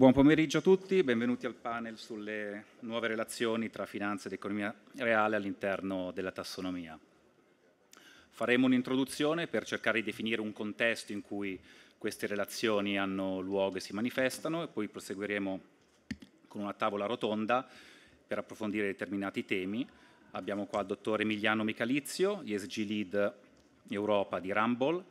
Buon pomeriggio a tutti, benvenuti al panel sulle nuove relazioni tra finanza ed economia reale all'interno della tassonomia. Faremo un'introduzione per cercare di definire un contesto in cui queste relazioni hanno luogo e si manifestano e poi proseguiremo con una tavola rotonda per approfondire determinati temi. Abbiamo qua il dottore Emiliano Micalizio, ESG Lead Europa di Rumble,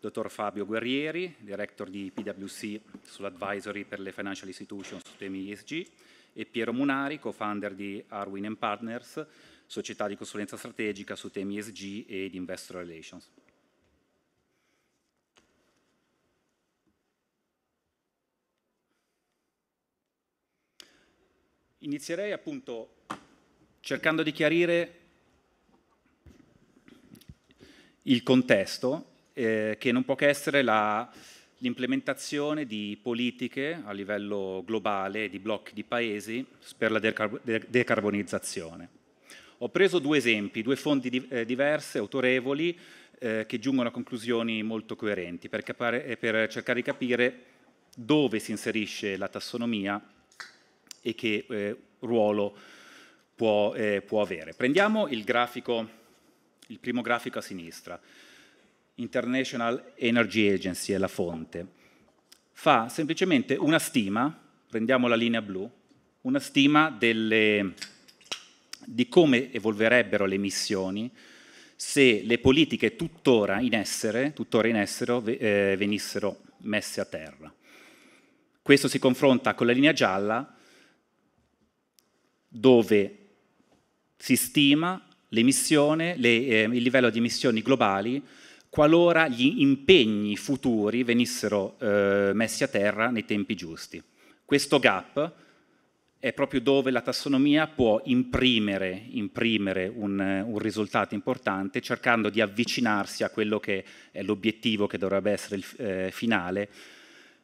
dottor Fabio Guerrieri, director di PwC sull'advisory per le financial institutions su temi ESG, e Piero Munari, co-founder di Arwin Partners, società di consulenza strategica su temi ESG ed investor relations. Inizierei appunto cercando di chiarire il contesto eh, che non può che essere la, l'implementazione di politiche a livello globale, di blocchi di paesi per la decarbonizzazione. Ho preso due esempi, due fonti di, eh, diverse, autorevoli, eh, che giungono a conclusioni molto coerenti per, capare, eh, per, cercare di capire dove si inserisce la tassonomia e che eh, ruolo può, eh, può avere. Prendiamo il grafico, il primo grafico a sinistra. International Energy Agency è la fonte, fa semplicemente una stima, prendiamo la linea blu, una stima delle, di come evolverebbero le emissioni se le politiche tuttora in essere, tuttora in essere eh, venissero messe a terra. Questo si confronta con la linea gialla dove si stima l'emissione, eh, il livello di emissioni globali qualora gli impegni futuri venissero eh, messi a terra nei tempi giusti. Questo gap è proprio dove la tassonomia può imprimere, imprimere un, eh, un, risultato importante cercando di avvicinarsi a quello che è l'obiettivo che dovrebbe essere il eh, finale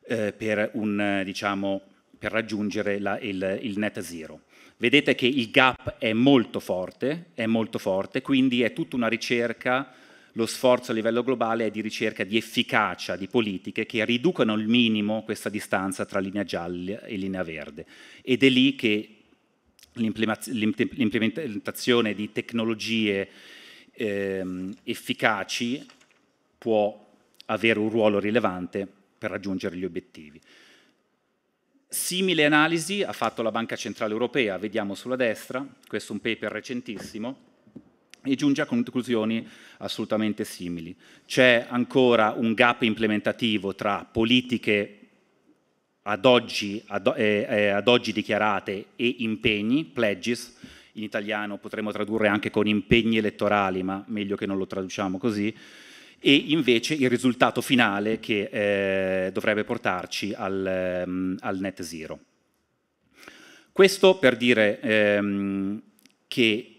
eh, per, un, diciamo, per, raggiungere la, il, il net zero vedete che il gap è molto forte, è molto forte, quindi è tutta una ricerca lo sforzo a livello globale è di ricerca di efficacia di politiche che riducano al minimo questa distanza tra linea gialla e linea verde. Ed è lì che l'implementazione di tecnologie ehm, efficaci può avere un ruolo rilevante per raggiungere gli obiettivi. Simile analisi ha fatto la Banca Centrale Europea, vediamo sulla destra, questo è un paper recentissimo, e giunge a conclusioni assolutamente simili. C'è ancora un gap implementativo tra politiche ad oggi, ad, eh, eh, ad oggi dichiarate e impegni, pledges, in italiano potremmo tradurre anche con impegni elettorali, ma meglio che non lo traduciamo così, e invece il risultato finale che eh, dovrebbe portarci al, um, al, net zero. Questo per dire ehm, che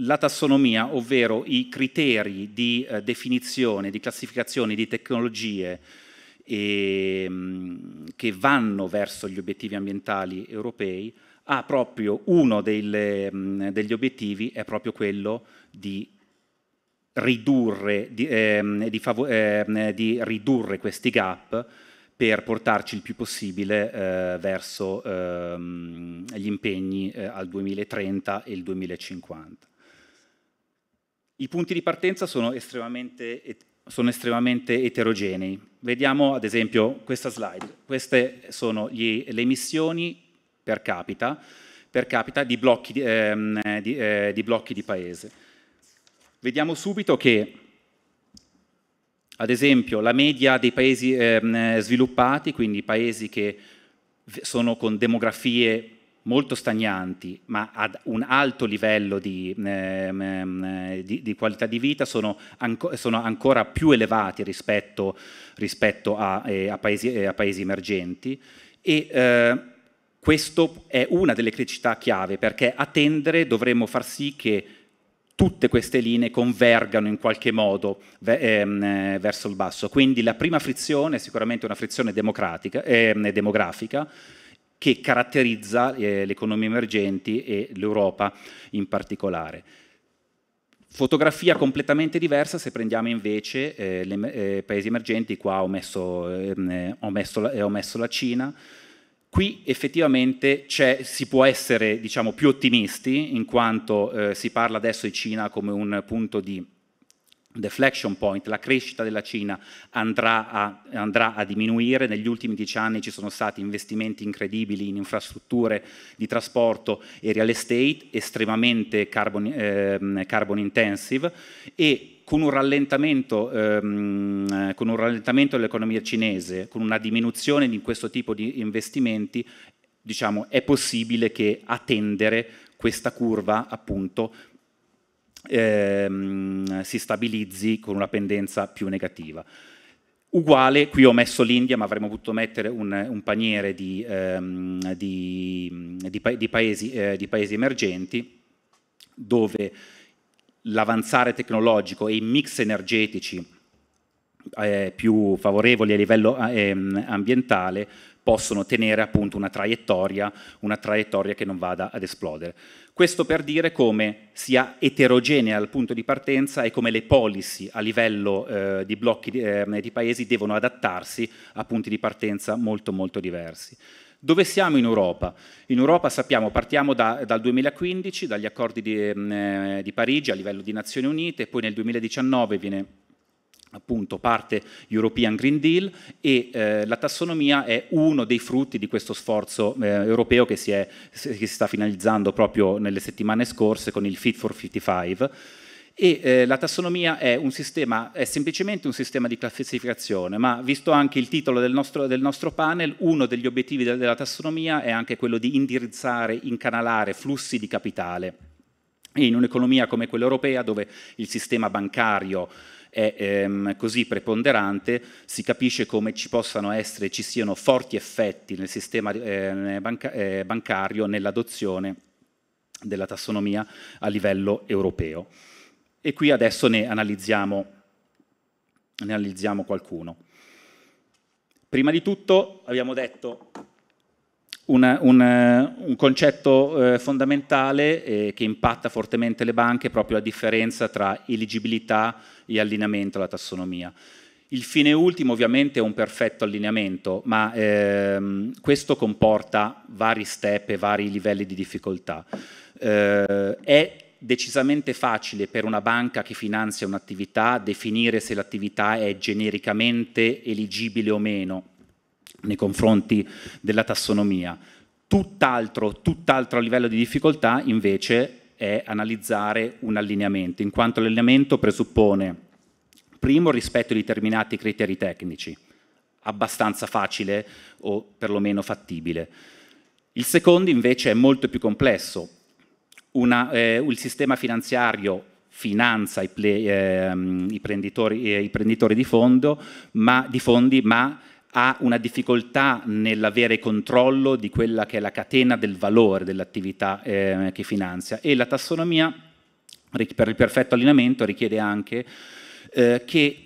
la tassonomia, ovvero i criteri di eh, definizione, di classificazione di tecnologie e, ehm, mh, che vanno verso gli obiettivi ambientali europei, ha proprio uno delle, ehm, mh, degli obiettivi è proprio quello di ridurre, di, eh, di, eh, di ridurre questi gap per portarci il più possibile eh, verso ehm, gli impegni eh, al 2030 e il 2050. I punti di partenza sono estremamente, sono estremamente eterogenei. Vediamo ad esempio questa slide. Queste sono gli, le emissioni per capita, per capita di, blocchi, eh, di, eh, di blocchi di paese. Vediamo subito che ad esempio la media dei paesi eh, sviluppati, quindi paesi che sono con demografie molto stagnanti ma ad un alto livello di, ehm, ehm, di, di qualità di vita sono, anco, sono, ancora più elevati rispetto, rispetto a, eh, a, paesi, eh, a, paesi, emergenti e eh, questo è una delle criticità chiave perché a tendere dovremmo far sì che tutte queste linee convergano in qualche modo ehm, eh, verso il basso. Quindi la prima frizione è sicuramente una frizione eh, demografica che caratterizza eh, le economie emergenti e l'Europa in particolare. Fotografia completamente diversa se prendiamo invece eh, le, eh, paesi emergenti, qua ho messo, ehm, eh, ho, messo, eh, ho messo la Cina, Qui effettivamente si può essere diciamo, più ottimisti in quanto eh, si parla adesso di Cina come un punto di deflection point, la crescita della Cina andrà a, andrà a, diminuire, negli ultimi dieci anni ci sono stati investimenti incredibili in infrastrutture di trasporto e real estate estremamente carbon, eh, carbon intensive e con un, ehm, con un rallentamento dell'economia cinese, con una diminuzione di questo tipo di investimenti, diciamo, è possibile che attendere questa curva appunto ehm, si stabilizzi con una pendenza più negativa. Uguale, qui ho messo l'India, ma avremmo potuto mettere un, un paniere di, ehm, di, di, pa di paesi, eh, paesi emergenti, dove l'avanzare tecnologico e i mix energetici eh, più favorevoli a livello eh, ambientale possono tenere appunto una traiettoria, una traiettoria che non vada ad esplodere. Questo per dire come sia eterogenea il punto di partenza e come le policy a livello eh, di blocchi di, eh, di paesi devono adattarsi a punti di partenza molto molto diversi. Dove siamo in Europa? In Europa sappiamo, partiamo da, dal 2015, dagli accordi di, ehm, eh, di Parigi a livello di Nazioni Unite, poi nel 2019 viene appunto parte European Green Deal e eh, la tassonomia è uno dei frutti di questo sforzo eh, europeo che si, è, che si sta finalizzando proprio nelle settimane scorse con il Fit for 55 e eh, la tassonomia è, sistema, è, semplicemente un sistema di classificazione, ma visto anche il titolo del nostro, del nostro panel, uno degli obiettivi de della tassonomia è anche quello di indirizzare, incanalare flussi di capitale. E in un'economia come quella europea, dove il sistema bancario è ehm, così preponderante, si capisce come ci possano essere, ci siano forti effetti nel sistema eh, banca- eh, bancario nell'adozione della tassonomia a livello europeo. E qui adesso ne analizziamo, ne analizziamo qualcuno. Prima di tutto abbiamo detto una, un, eh, un, concetto eh, fondamentale eh, che impatta fortemente le banche è proprio la differenza tra eligibilità e allineamento alla tassonomia. Il fine ultimo ovviamente è un perfetto allineamento, ma ehm, questo comporta vari step e vari livelli di difficoltà. Eh, è decisamente facile per una banca che finanzia un'attività definire se l'attività è genericamente eligibile o meno, nei confronti della tassonomia. Tutt'altro, tutt'altro livello di difficoltà invece è analizzare un allineamento, in quanto l'allineamento presuppone primo rispetto di determinati criteri tecnici, abbastanza facile o perlomeno fattibile. Il secondo invece è molto più complesso. Una, eh, il sistema finanziario finanza i, ple, eh, i, eh, i, prenditori, di, fondo, ma, di fondi, ma ha una difficoltà nell'avere controllo di quella che è la catena del valore dell'attività eh, che finanzia e la tassonomia per il perfetto allineamento richiede anche eh, che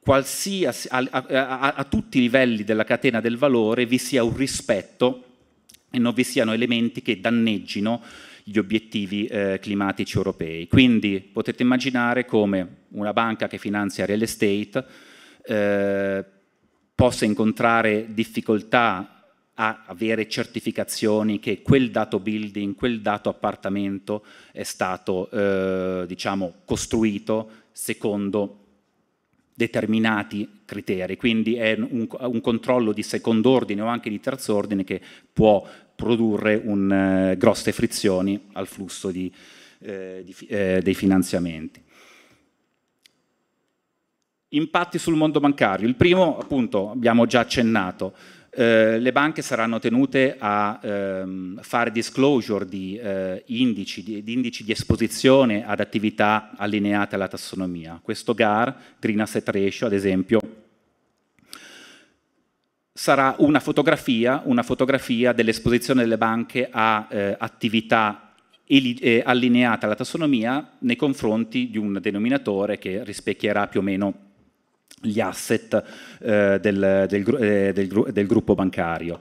qualsiasi, a, a, a, a tutti i livelli della catena del valore vi sia un rispetto e non vi siano elementi che danneggino gli obiettivi eh, climatici europei. Quindi potete immaginare come una banca che finanzia real estate eh, possa incontrare difficoltà a avere certificazioni che quel dato building, quel dato appartamento è stato eh, diciamo, costruito secondo determinati criteri, quindi è un, un, controllo di secondo ordine o anche di terzo ordine che può produrre un, eh, grosse frizioni al flusso di, eh, di, eh, dei finanziamenti. Impatti sul mondo bancario. Il primo, appunto, abbiamo già accennato. Eh, le banche saranno tenute a ehm, fare disclosure di, eh, indici, di, di, indici, di, esposizione ad attività allineate alla tassonomia. Questo GAR, Green Asset Ratio, ad esempio, sarà una fotografia, una fotografia dell'esposizione delle banche a eh, attività eh, allineate alla tassonomia nei confronti di un denominatore che rispecchierà più o meno gli asset eh, del, del, eh, del, del gruppo bancario.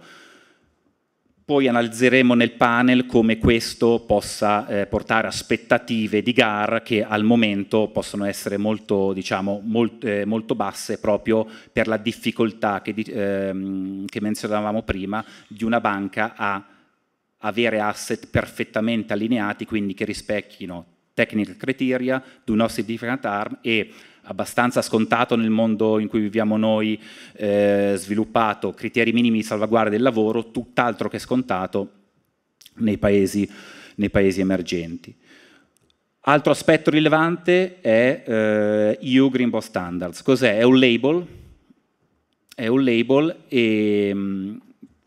Poi analizzeremo nel panel come questo possa eh, portare aspettative di GAR che al momento possono essere molto, diciamo, molt, eh, molto basse proprio per la difficoltà che, ehm, che, menzionavamo prima di una banca a avere asset perfettamente allineati, quindi che rispecchino technical criteria, do not significant harm e abbastanza scontato nel mondo in cui viviamo noi, eh, sviluppato, criteri minimi di salvaguardia del lavoro, tutt'altro che scontato nei paesi, nei paesi emergenti. Altro aspetto rilevante è eh, EU Green Bond Standards. Cos'è? È un label, è un label e, mm,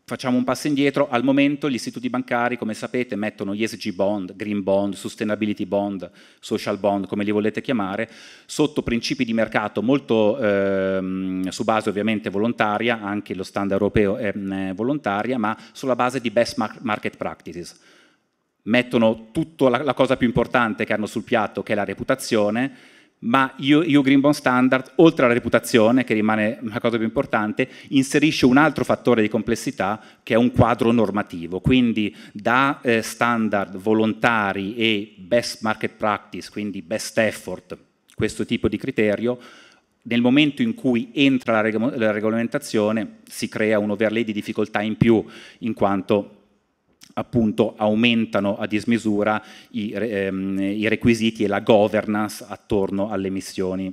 Facciamo un passo indietro, al momento gli istituti bancari, come sapete, mettono ESG bond, green bond, sustainability bond, social bond, come li volete chiamare, sotto principi di mercato molto ehm, su base ovviamente volontaria, anche lo standard europeo è mh, mm, volontaria, ma sulla base di best market practices. Mettono tutta la, la cosa più importante che hanno sul piatto, che è la reputazione, ma EU Green Bond Standard, oltre alla reputazione, che rimane la cosa più importante, inserisce un altro fattore di complessità che è un quadro normativo, quindi da eh, standard volontari e best market practice, quindi best effort, questo tipo di criterio, nel momento in cui entra la, reg la regolamentazione si crea un overlay di difficoltà in più, in quanto appunto aumentano a dismisura i, ehm, i requisiti e la governance attorno alle emissioni,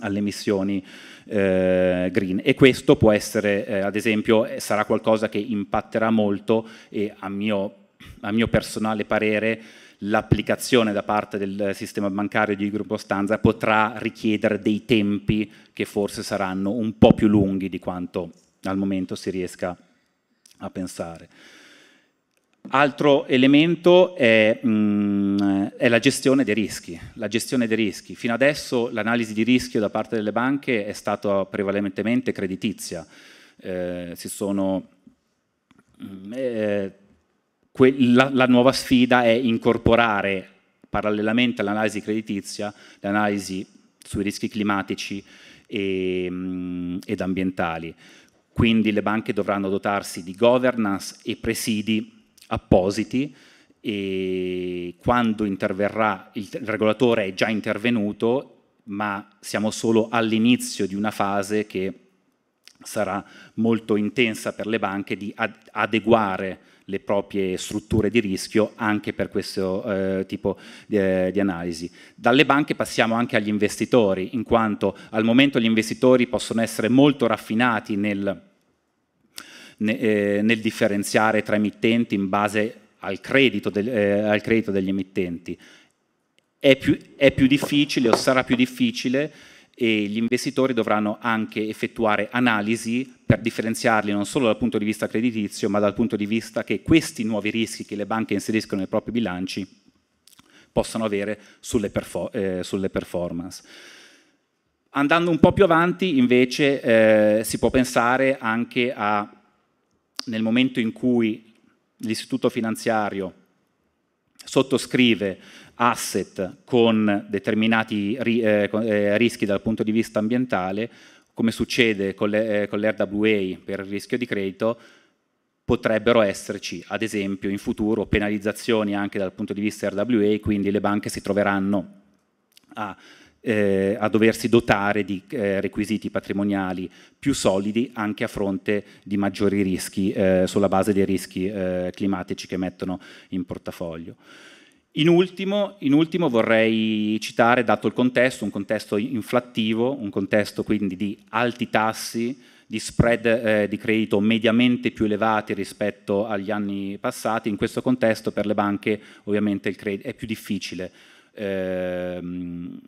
alle missioni eh, green e questo può essere eh, ad esempio eh, sarà qualcosa che impatterà molto e a mio, a mio personale parere l'applicazione da parte del sistema bancario di gruppo Stanza potrà richiedere dei tempi che forse saranno un po' più lunghi di quanto al momento si riesca a pensare. Altro elemento è, mh, mm, è, la gestione dei rischi. La gestione dei rischi. Fino adesso l'analisi di rischio da parte delle banche è stata prevalentemente creditizia. Eh, sono, mm, eh, que- la, la nuova sfida è incorporare parallelamente all'analisi creditizia l'analisi sui rischi climatici e, mh, mm, ed ambientali. Quindi le banche dovranno dotarsi di governance e presidi appositi e quando interverrà il, il regolatore è già intervenuto, ma siamo solo all'inizio di una fase che sarà molto intensa per le banche di ad adeguare le proprie strutture di rischio anche per questo eh, tipo di, eh, di, analisi. Dalle banche passiamo anche agli investitori, in quanto al momento gli investitori possono essere molto raffinati nel eh, nel differenziare tra emittenti in base al credito, del, eh, al credito degli emittenti. È più, è più difficile o sarà più difficile e gli investitori dovranno anche effettuare analisi per differenziarli non solo dal punto di vista creditizio, ma dal punto di vista che questi nuovi rischi che le banche inseriscono nei propri bilanci possano avere sulle, perfor- eh, sulle performance. Andando un po' più avanti, invece, eh, si può pensare anche a nel momento in cui l'istituto finanziario sottoscrive asset con determinati eh, eh, rischi dal punto di vista ambientale, come succede con eh, l'RWA per il rischio di credito, potrebbero esserci, ad esempio, in futuro penalizzazioni anche dal punto di vista RWA, quindi le banche si troveranno a eh, a doversi dotare di eh, requisiti patrimoniali più solidi anche a fronte di maggiori rischi eh, sulla base dei rischi eh, climatici che mettono in portafoglio. In ultimo, in ultimo, vorrei citare, dato il contesto, un contesto inflattivo, un contesto quindi di alti tassi, di spread eh, di credito mediamente più elevati rispetto agli anni passati, in questo contesto per le banche ovviamente è più difficile ehm,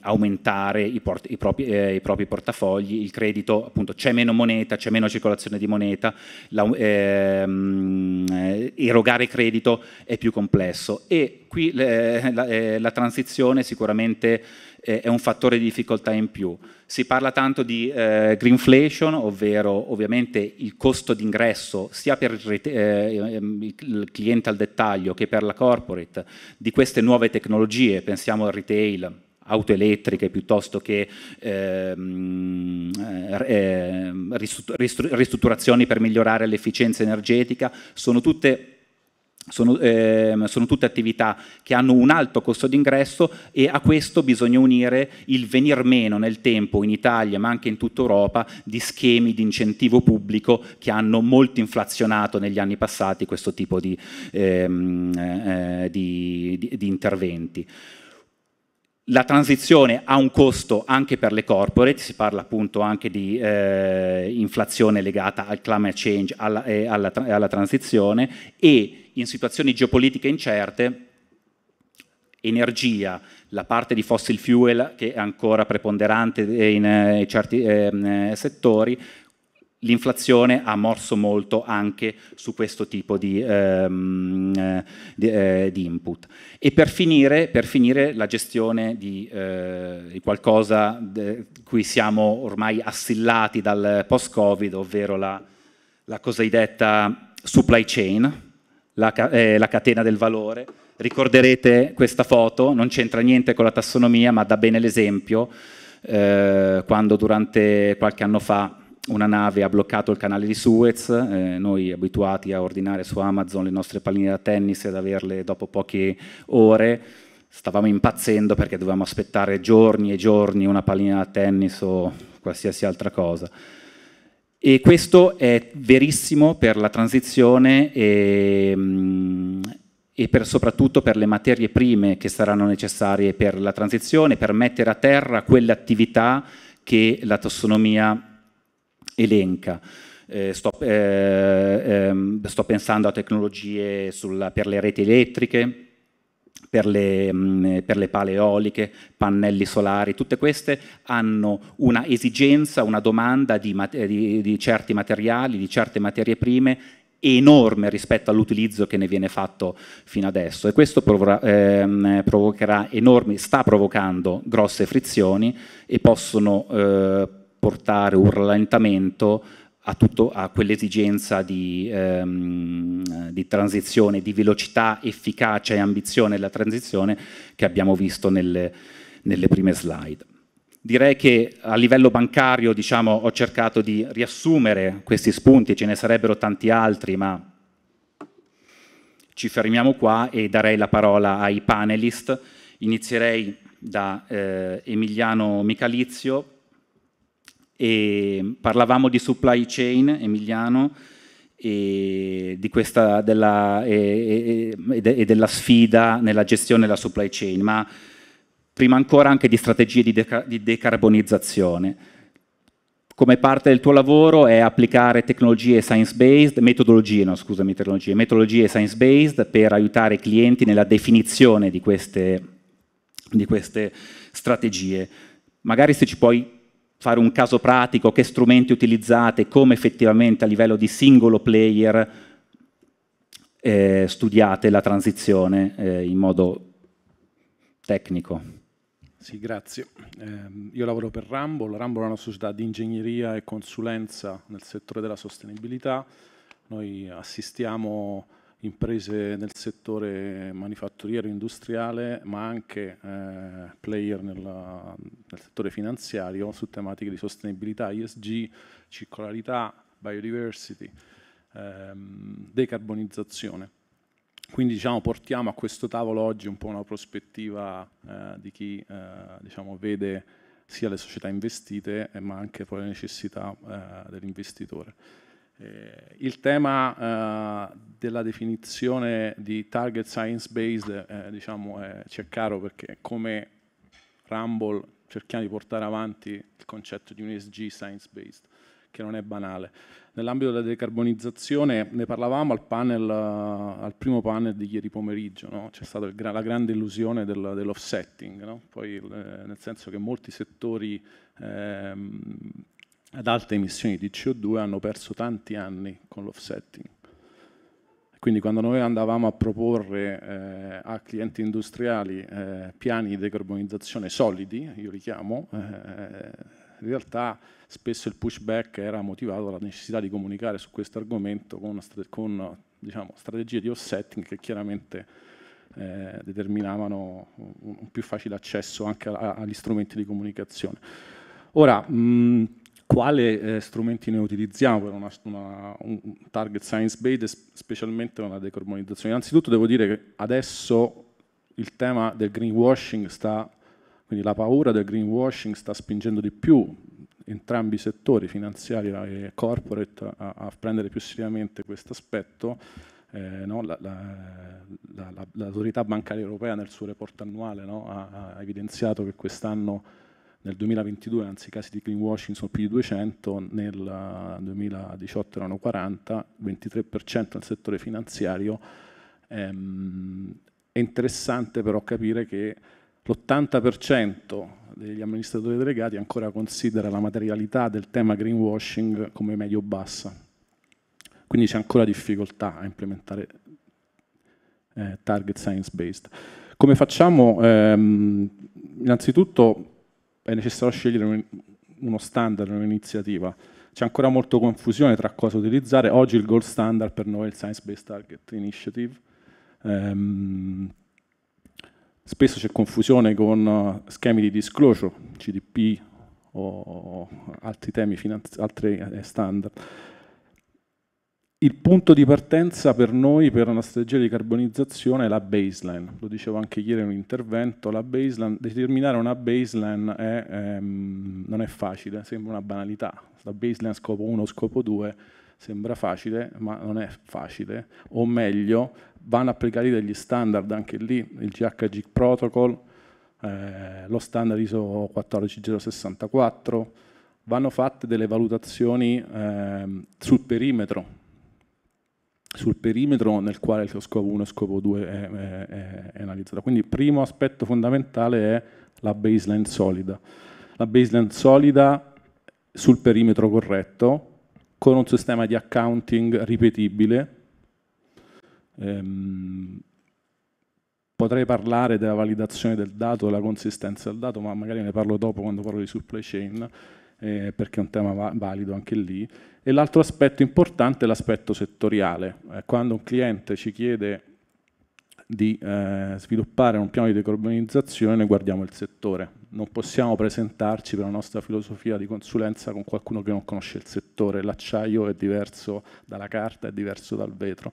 aumentare i, port- i, propri, eh, i, propri, portafogli, il credito, appunto c'è meno moneta, c'è meno circolazione di moneta, la, ehm, eh, erogare credito è più complesso e qui eh, la, eh, la transizione sicuramente è un fattore di difficoltà in più. Si parla tanto di eh, greenflation, ovvero ovviamente il costo d'ingresso sia per il, eh, ehm, il, cliente al dettaglio che per la corporate di queste nuove tecnologie, pensiamo al retail, auto elettriche piuttosto che eh, ristrutturazioni per migliorare l'efficienza energetica, sono tutte sono, ehm, sono, tutte attività che hanno un alto costo d'ingresso e a questo bisogna unire il venir meno nel tempo in Italia ma anche in tutta Europa di schemi di incentivo pubblico che hanno molto inflazionato negli anni passati questo tipo di, ehm, eh, di, di, di interventi. La transizione ha un costo anche per le corporate, si parla appunto anche di eh, inflazione legata al climate change, alla, eh, alla, alla transizione e in situazioni geopolitiche incerte, energia, la parte di fossil fuel che è ancora preponderante in eh, certi ehm, eh, settori, l'inflazione ha morso molto anche su questo tipo di, ehm, eh, di, eh, di input. E per finire, per finire la gestione di, eh, di qualcosa di cui siamo ormai assillati dal post-Covid, ovvero la, la cosiddetta supply chain, la, eh, la catena del valore. Ricorderete questa foto, non c'entra niente con la tassonomia, ma dà bene l'esempio, eh, quando durante qualche anno fa una nave ha bloccato il canale di Suez, eh, noi abituati a ordinare su Amazon le nostre palline da tennis e ad averle dopo poche ore, stavamo impazzendo perché dovevamo aspettare giorni e giorni una pallina da tennis o qualsiasi altra cosa. E questo è verissimo per la transizione e, mm, e per, soprattutto per le materie prime che saranno necessarie per la transizione, per mettere a terra quelle attività che la tassonomia elenca. Eh, sto, eh, ehm, sto, pensando a tecnologie sulla, per le reti elettriche, per le, mm, per le pale eoliche, pannelli solari, tutte queste hanno una esigenza, una domanda di, di, di certi materiali, di certe materie prime enorme rispetto all'utilizzo che ne viene fatto fino adesso e questo provo ehm, provocherà enormi, sta provocando grosse frizioni e possono eh, portare un rallentamento a, tutto, a quell'esigenza di, ehm, di, transizione, di velocità, efficacia e ambizione della transizione che abbiamo visto nelle, nelle prime slide. Direi che a livello bancario diciamo, ho cercato di riassumere questi spunti, ce ne sarebbero tanti altri, ma ci fermiamo qua e darei la parola ai panelist. Inizierei da eh, Emiliano Micalizio, e parlavamo di supply chain, Emiliano, e, questa, della, e, e, e della, sfida nella gestione della supply chain, ma prima ancora anche di strategie di, deca di decarbonizzazione. Come parte del tuo lavoro è applicare tecnologie science-based, metodologie, no, scusami, tecnologie, metodologie science-based per aiutare i clienti nella definizione di queste, di queste strategie. Magari se ci puoi fare un caso pratico, che strumenti utilizzate, come effettivamente a livello di singolo player eh, studiate la transizione eh, in modo tecnico. Sì, grazie. Eh, io lavoro per Rumble. Rumble è una società di ingegneria e consulenza nel settore della sostenibilità. Noi assistiamo imprese nel settore manifatturiero industriale, ma anche eh, player nella, nel settore finanziario su tematiche di sostenibilità, ISG, circolarità, biodiversity, ehm, decarbonizzazione. Quindi diciamo, portiamo a questo tavolo oggi un po' una prospettiva eh, di chi eh, diciamo, vede sia le società investite eh, ma anche poi le necessità eh, dell'investitore. Eh, il tema eh, della definizione di target science based eh, diciamo, eh, ci è caro perché come Rumble cerchiamo di portare avanti il concetto di un ESG science based che non è banale. Nell'ambito della decarbonizzazione ne parlavamo al, panel, eh, al primo panel di ieri pomeriggio, no? c'è stata gra la grande illusione del, dell'offsetting, no? Eh, nel senso che molti settori ehm, ad alte emissioni di CO2 hanno perso tanti anni con l'offsetting. Quindi quando noi andavamo a proporre eh, a clienti industriali eh, piani di decarbonizzazione solidi, io li chiamo, eh, in realtà spesso il pushback era motivato dalla necessità di comunicare su questo argomento con, con diciamo, strategie di offsetting che chiaramente eh, determinavano un, un, più facile accesso anche a, a, agli strumenti di comunicazione. Ora, mh, quale eh, strumenti ne utilizziamo per una, una, un target science based, specialmente una decarbonizzazione. Innanzitutto devo dire che adesso il tema del greenwashing sta, quindi la paura del greenwashing sta spingendo di più entrambi i settori, finanziario e corporate, a, a prendere più seriamente questo aspetto. Eh, no? l'autorità la, la, la, bancaria europea nel suo report annuale no? ha, ha evidenziato che quest'anno nel 2022, anzi i casi di greenwashing sono più di 200, nel 2018 eh, erano 40, 23% nel settore finanziario. Ehm, è interessante però capire che l'80% degli amministratori delegati ancora considera la materialità del tema greenwashing come medio-bassa. Quindi c'è ancora difficoltà a implementare eh, target science based. Come facciamo? Ehm, innanzitutto è necessario scegliere uno standard, un'iniziativa. C'è ancora molto confusione tra cosa utilizzare. Oggi il gold standard per noi è il Science Based Target Initiative. Um, spesso c'è confusione con eh, schemi di disclosure, CDP o altri temi, altri eh, standard il punto di partenza per noi, per una strategia di carbonizzazione, è la baseline. Lo dicevo anche ieri in un intervento, baseline, determinare una baseline è, ehm, non è facile, sembra una banalità. La baseline scopo 1, o scopo 2 sembra facile, ma non è facile. O meglio, vanno applicati degli standard, anche lì il GHG Protocol, eh, lo standard ISO 14064, vanno fatte delle valutazioni eh, sul perimetro sul perimetro nel quale il suo scopo 1 e scopo 2 è, è, è, è analizzato. Quindi il primo aspetto fondamentale è la baseline solida. La baseline solida sul perimetro corretto, con un sistema di accounting ripetibile. Ehm, potrei parlare della validazione del dato, della consistenza del dato, ma magari ne parlo dopo quando parlo di supply chain, eh, perché è un tema va valido anche lì. E l'altro aspetto importante è l'aspetto settoriale. Eh, quando un cliente ci chiede di eh, sviluppare un piano di decarbonizzazione, noi guardiamo il settore. Non possiamo presentarci per la nostra filosofia di consulenza con qualcuno che non conosce il settore. L'acciaio è diverso dalla carta, è diverso dal vetro.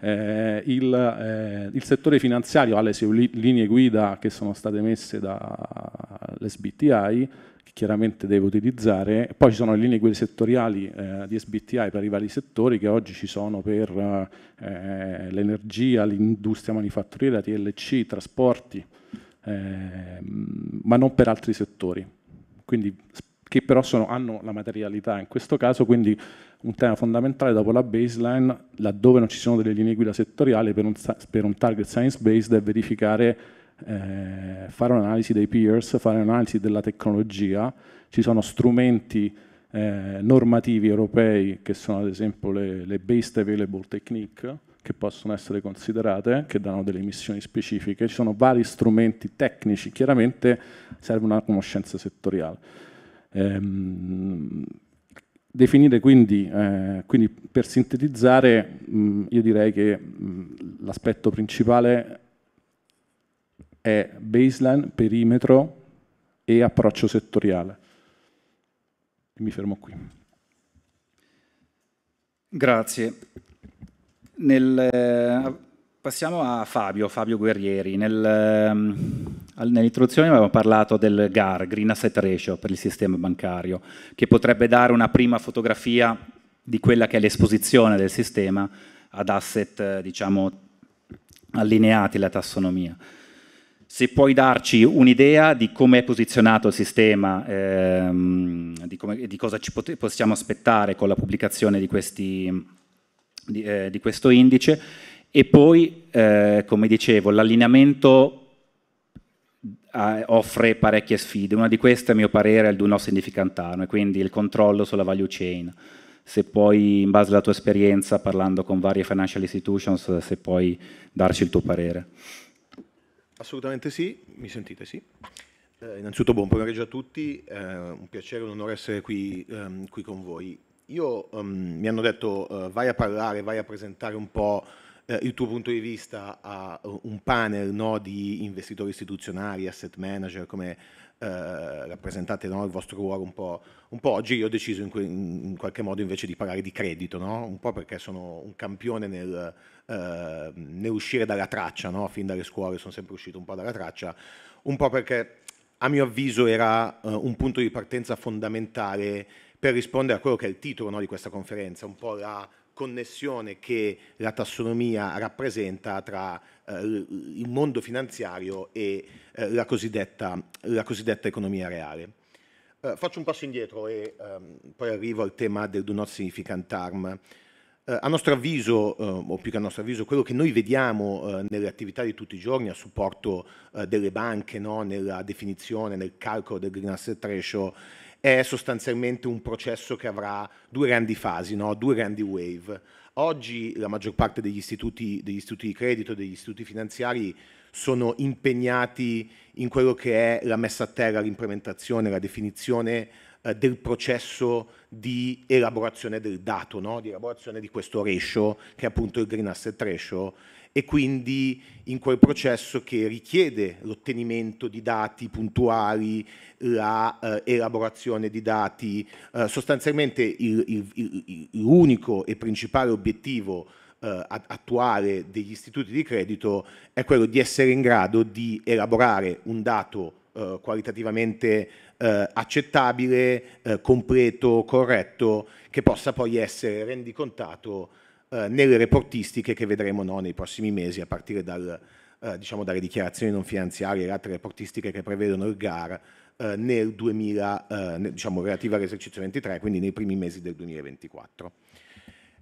Eh, il, eh, il, settore finanziario ha le sue linee guida che sono state messe dall'SBTI chiaramente deve utilizzare. Poi ci sono le linee guida settoriali eh, di SBTI per i vari settori che oggi ci sono per eh, l'energia, l'industria manifatturiera, TLC, trasporti, eh, ma non per altri settori, quindi, che però sono, hanno la materialità in questo caso, quindi un tema fondamentale dopo la baseline, laddove non ci sono delle linee guida settoriali per un, per un target science based è verificare eh, fare un'analisi dei peers, fare un'analisi della tecnologia, ci sono strumenti eh, normativi europei che sono ad esempio le, le Based Available Technique che possono essere considerate, che danno delle missioni specifiche, ci sono vari strumenti tecnici, chiaramente serve una conoscenza settoriale. Ehm, definire quindi, eh, quindi, per sintetizzare, mh, mm, io direi che mm, l'aspetto principale è baseline, perimetro e approccio settoriale. E mi fermo qui. Grazie. Nel, passiamo a Fabio, Fabio Guerrieri. Nel, ehm, nell'introduzione abbiamo parlato del GAR, Green Asset Ratio, per il sistema bancario, che potrebbe dare una prima fotografia di quella che è l'esposizione del sistema ad asset, diciamo, allineati alla tassonomia. Se puoi darci un'idea di come è posizionato il sistema, ehm, di, come, di, cosa ci pot- possiamo aspettare con la pubblicazione di, questi, di, eh, di questo indice e poi, eh, come dicevo, l'allineamento eh, offre parecchie sfide. Una di queste, a mio parere, è il do no significantano, e quindi il controllo sulla value chain. Se puoi, in base alla tua esperienza, parlando con varie financial institutions, se puoi darci il tuo parere. Assolutamente sì, mi sentite sì. Eh, innanzitutto buon pomeriggio a tutti, eh, un piacere e un onore essere qui, ehm, qui con voi. Io, um, mi hanno detto uh, vai a parlare, vai a presentare un po' eh, il tuo punto di vista a eh, un panel no, di investitori istituzionali, asset manager come eh, rappresentate no, il vostro ruolo un po', un po', oggi, io ho deciso in, in, qualche modo invece di parlare di credito, no? un po' perché sono un campione nel, eh, nell'uscire dalla traccia, no? fin dalle scuole sono sempre uscito un po' dalla traccia, un po' perché a mio avviso era eh, un punto di partenza fondamentale per rispondere a quello che è il titolo di questa conferenza, un po' la connessione che la tassonomia rappresenta tra eh, il mondo finanziario e eh, la cosiddetta, la, cosiddetta, economia reale. Eh, faccio un passo indietro e ehm, poi arrivo al tema del do not significant harm. Eh, a nostro avviso, eh, o più che a nostro avviso, quello che noi vediamo eh, nelle attività di tutti i giorni a supporto delle banche, no? nella definizione, nel calcolo del Green Asset Ratio, è sostanzialmente un processo che avrà due grandi fasi, no? due grandi wave. Oggi la maggior parte degli istituti, degli istituti di credito, degli istituti finanziari sono impegnati in quello che è la messa a terra, l'implementazione, la definizione eh, del processo di elaborazione del dato, no? di elaborazione di questo ratio che è appunto il green asset ratio e quindi in quel processo che richiede l'ottenimento di dati puntuali, l'elaborazione eh, eh di dati, eh, sostanzialmente l'unico e principale obiettivo eh, attuale degli istituti di credito è quello di essere in grado di elaborare un dato eh, qualitativamente eh, accettabile, completo, corretto, che possa poi essere rendicontato eh, nelle reportistiche che vedremo no, nei prossimi mesi a partire dal, eh, diciamo dalle dichiarazioni non finanziarie e altre reportistiche che prevedono il GAR eh, nel 2000, eh, diciamo, relative all'esercizio 23, quindi nei primi mesi del 2024.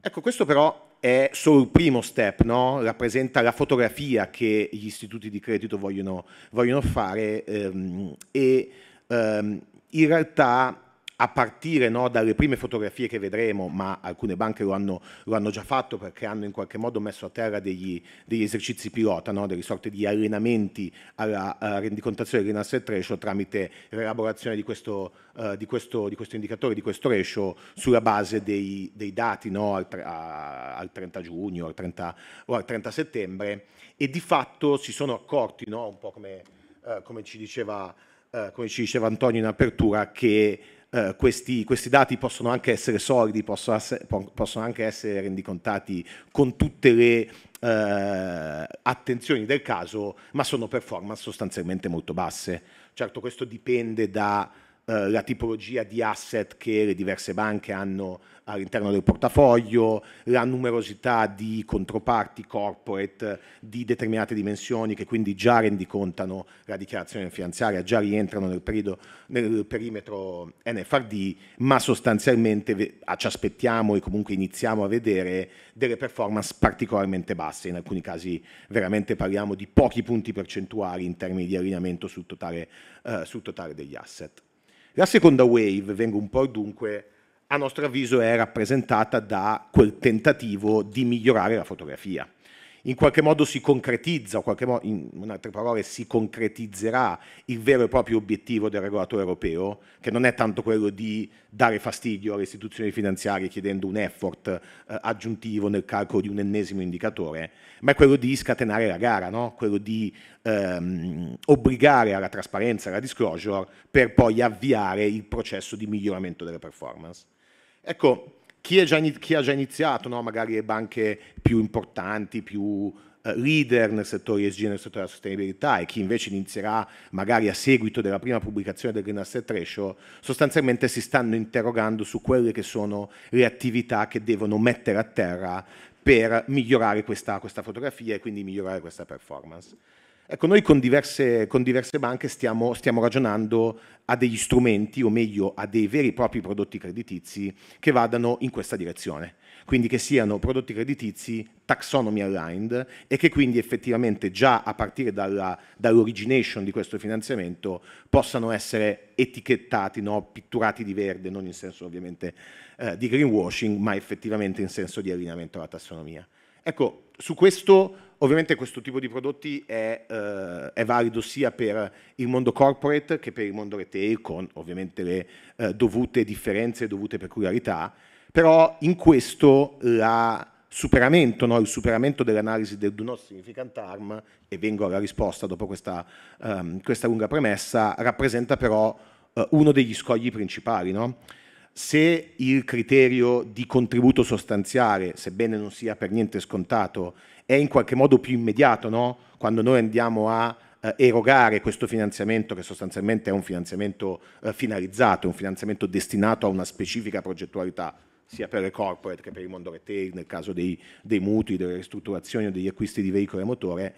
Ecco, questo però è solo il primo step, no? rappresenta la fotografia che gli istituti di credito vogliono, vogliono fare ehm, e ehm, in realtà a partire no, dalle prime fotografie che vedremo, ma alcune banche lo hanno, lo hanno, già fatto perché hanno in qualche modo messo a terra degli, degli esercizi pilota, no, delle sorte di allenamenti alla, alla rendicontazione del asset ratio tramite l'elaborazione di questo, uh, di, questo, di questo, indicatore, di questo ratio sulla base dei, dei dati no, al, a, al, 30 giugno al 30, o al 30 settembre e di fatto si sono accorti, un po' come, uh, come, ci diceva, uh, come, ci diceva, Antonio in apertura, che eh, questi, questi, dati possono anche essere solidi, possono, essere, possono anche essere rendicontati con tutte le eh, attenzioni del caso, ma sono performance sostanzialmente molto basse. Certo, questo dipende dalla eh, la tipologia di asset che le diverse banche hanno all'interno del portafoglio, la numerosità di controparti corporate di determinate dimensioni che quindi già rendicontano la dichiarazione finanziaria, già rientrano nel, periodo, nel perimetro NFRD, ma sostanzialmente ah, ci aspettiamo e comunque iniziamo a vedere delle performance particolarmente basse, in alcuni casi veramente parliamo di pochi punti percentuali in termini di allineamento sul totale, eh, sul totale degli asset. La seconda wave, vengo un po' dunque, a nostro avviso è rappresentata da quel tentativo di migliorare la fotografia. In qualche modo si concretizza, o modo, in altre parole si concretizzerà il vero e proprio obiettivo del regolatore europeo, che non è tanto quello di dare fastidio alle istituzioni finanziarie chiedendo un effort eh, aggiuntivo nel calcolo di un ennesimo indicatore, ma è quello di scatenare la gara, no? quello di ehm, obbligare alla trasparenza, alla disclosure, per poi avviare il processo di miglioramento delle performance. Ecco, chi, già, chi ha già iniziato, no? magari le banche più importanti, più eh, leader nel settore ESG, nel settore della sostenibilità e chi invece inizierà magari a seguito della prima pubblicazione del Green Asset Ratio, sostanzialmente si stanno interrogando su quelle che sono le attività che devono mettere a terra per migliorare questa, questa fotografia e quindi migliorare questa performance. Ecco, noi con diverse, con diverse banche stiamo, stiamo, ragionando a degli strumenti, o meglio a dei veri e propri prodotti creditizi che vadano in questa direzione. Quindi che siano prodotti creditizi taxonomy aligned e che quindi effettivamente già a partire dall'origination di questo finanziamento possano essere etichettati, no? pitturati di verde, non in senso ovviamente eh, di greenwashing, ma effettivamente in senso di allineamento alla tassonomia. Ecco, su questo Ovviamente questo tipo di prodotti è, eh, è, valido sia per il mondo corporate che per il mondo retail, con ovviamente le eh, dovute differenze e dovute peculiarità, però in questo superamento, no? il superamento dell'analisi del do not significant harm, e vengo alla risposta dopo questa, um, questa lunga premessa, rappresenta però eh, uno degli scogli principali. No? se il criterio di contributo sostanziale, sebbene non sia per niente scontato, è in qualche modo più immediato, no? quando noi andiamo a eh, erogare questo finanziamento che sostanzialmente è un finanziamento eh, finalizzato, un finanziamento destinato a una specifica progettualità, sia per le corporate che per il mondo retail, nel caso dei, dei mutui, delle ristrutturazioni o degli acquisti di veicoli a motore,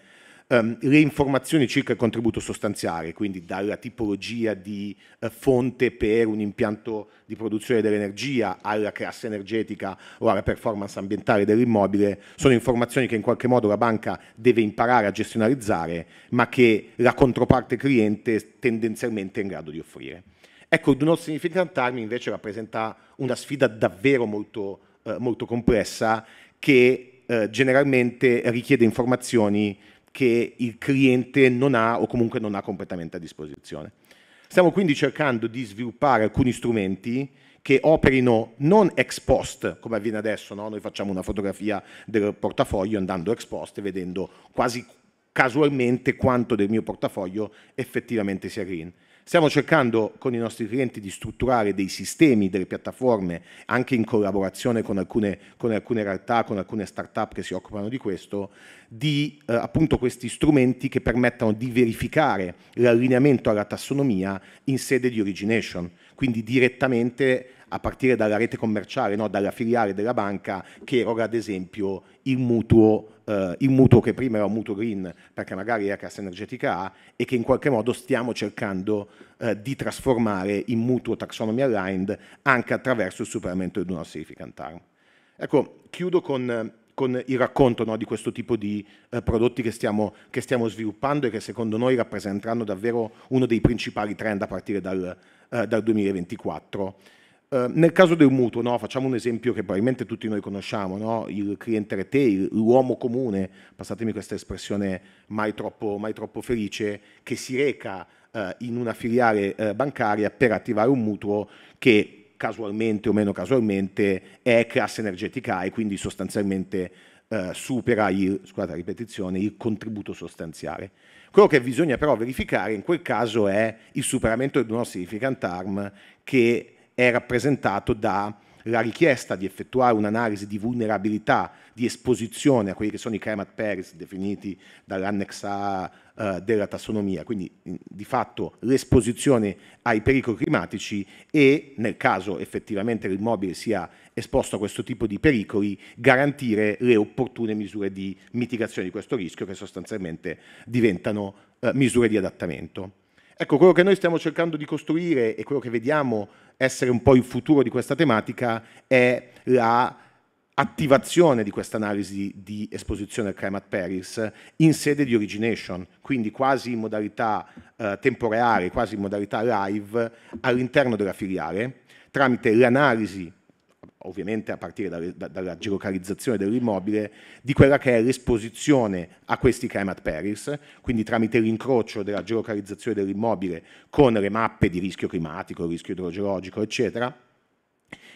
Um, ehm, le informazioni circa il contributo sostanziale, quindi dalla tipologia di eh, fonte per un impianto di produzione dell'energia alla classe energetica o alla performance ambientale dell'immobile, sono informazioni che in qualche modo la banca deve imparare a gestionalizzare, ma che la controparte cliente tendenzialmente è in grado di offrire. Ecco, il do not significant harm invece rappresenta una sfida davvero molto, eh, molto complessa che eh, generalmente richiede informazioni che il cliente non ha o comunque non ha completamente a disposizione. Stiamo quindi cercando di sviluppare alcuni strumenti che operino non ex post, come avviene adesso, no? noi facciamo una fotografia del portafoglio andando ex post e vedendo quasi casualmente quanto del mio portafoglio effettivamente sia green. Stiamo cercando con i nostri clienti di strutturare dei sistemi, delle piattaforme, anche in collaborazione con alcune, con alcune realtà, con alcune start-up che si occupano di questo, di eh, appunto questi strumenti che permettano di verificare l'allineamento alla tassonomia in sede di origination, quindi direttamente a partire dalla rete commerciale, no? dalla filiale della banca che eroga ad esempio il mutuo, eh, il mutuo che prima era un mutuo green perché magari la cassa energetica ha e che in qualche modo stiamo cercando eh, di trasformare in mutuo taxonomy aligned anche attraverso il superamento del non significant harm. Ecco, chiudo con con il racconto no, di questo tipo di eh, prodotti che stiamo, che stiamo, sviluppando e che secondo noi rappresenteranno davvero uno dei principali trend a partire dal, eh, dal 2024. Eh, nel caso del mutuo, no? facciamo un esempio che probabilmente tutti noi conosciamo, no? il cliente retail, l'uomo comune, passatemi questa espressione mai troppo, mai troppo felice, che si reca eh, in una filiale eh, bancaria per attivare un mutuo che casualmente o meno casualmente è classe energetica e quindi sostanzialmente eh, supera il, scusate, ripetizione, il contributo sostanziale. Quello che bisogna però verificare in quel caso è il superamento di uno significant arm che è rappresentato dalla richiesta di effettuare un'analisi di vulnerabilità, di esposizione a quelli che sono i climate pairs definiti dall'annex A eh, della tassonomia, quindi di fatto l'esposizione ai pericoli climatici e nel caso effettivamente l'immobile sia esposto a questo tipo di pericoli, garantire le opportune misure di mitigazione di questo rischio che sostanzialmente diventano eh, misure di adattamento. Ecco, quello che noi stiamo cercando di costruire e quello che vediamo essere un po' il futuro di questa tematica è la attivazione di questa analisi di esposizione al climate Paris in sede di origination, quindi quasi in modalità eh, temporeale, quasi in modalità live all'interno della filiale, tramite l'analisi ovviamente a partire dalle, da, dalla geolocalizzazione dell'immobile, di quella che è l'esposizione a questi climate perils, quindi tramite l'incrocio della geolocalizzazione dell'immobile con le mappe di rischio climatico, rischio idrogeologico, eccetera,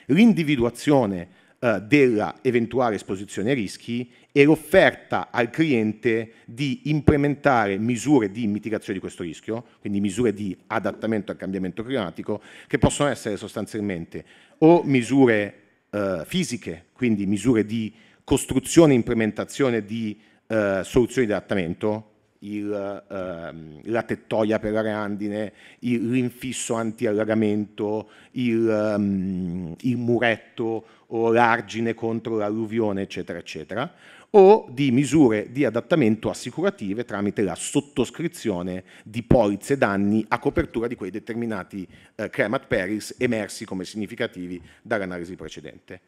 l'individuazione eh, della eventuale esposizione ai rischi e l'offerta al cliente di implementare misure di mitigazione di questo rischio, quindi misure di adattamento al cambiamento climatico, che possono essere sostanzialmente o misure eh, fisiche, quindi misure di costruzione e implementazione di eh, soluzioni di adattamento, il, ehm, la tettoia per la reandine, il rinfisso anti-allagamento, il, ehm, il muretto o l'argine contro l'alluvione, eccetera, eccetera o di misure di adattamento assicurative tramite la sottoscrizione di polizze danni a copertura di quei determinati eh, cremat peris emersi come significativi dall'analisi precedente.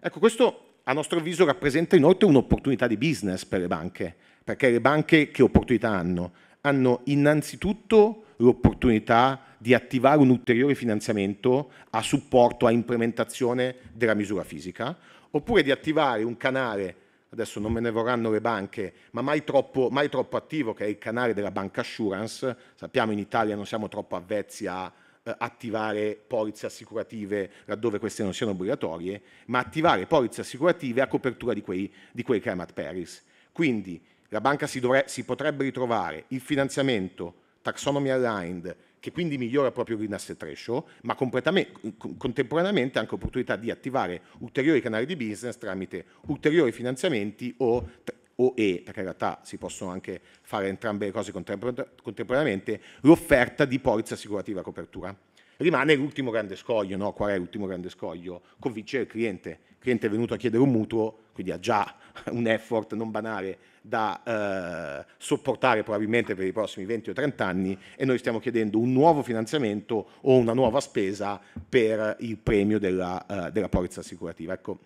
Ecco, questo a nostro avviso rappresenta inoltre un'opportunità di business per le banche, perché le banche che opportunità hanno? Hanno innanzitutto l'opportunità di attivare un ulteriore finanziamento a supporto, a implementazione della misura fisica, oppure di attivare un canale adesso non me ne vorranno le banche, ma mai troppo, mai troppo attivo, che è il canale della banca assurance. Sappiamo in Italia non siamo troppo avvezzi a eh, attivare polizze assicurative laddove queste non siano obbligatorie, ma attivare polizze assicurative a copertura di quei, di quei cremat peris. Quindi la banca si, dovre, si potrebbe ritrovare il finanziamento taxonomy aligned che quindi migliora proprio l'inasse Ratio, ma contemporaneamente anche opportunità di attivare ulteriori canali di business tramite ulteriori finanziamenti o, o e, perché in realtà si possono anche fare entrambe le cose contemporaneamente, l'offerta di polizza assicurativa a copertura. Rimane l'ultimo grande scoglio, no? Qual è l'ultimo grande scoglio? Convincere il cliente. Il cliente è venuto a chiedere un mutuo, quindi ha già un effort non banale da eh, sopportare probabilmente per i prossimi 20 o 30 anni e noi stiamo chiedendo un nuovo finanziamento o una nuova spesa per il premio della, eh, della polizza assicurativa. Ecco,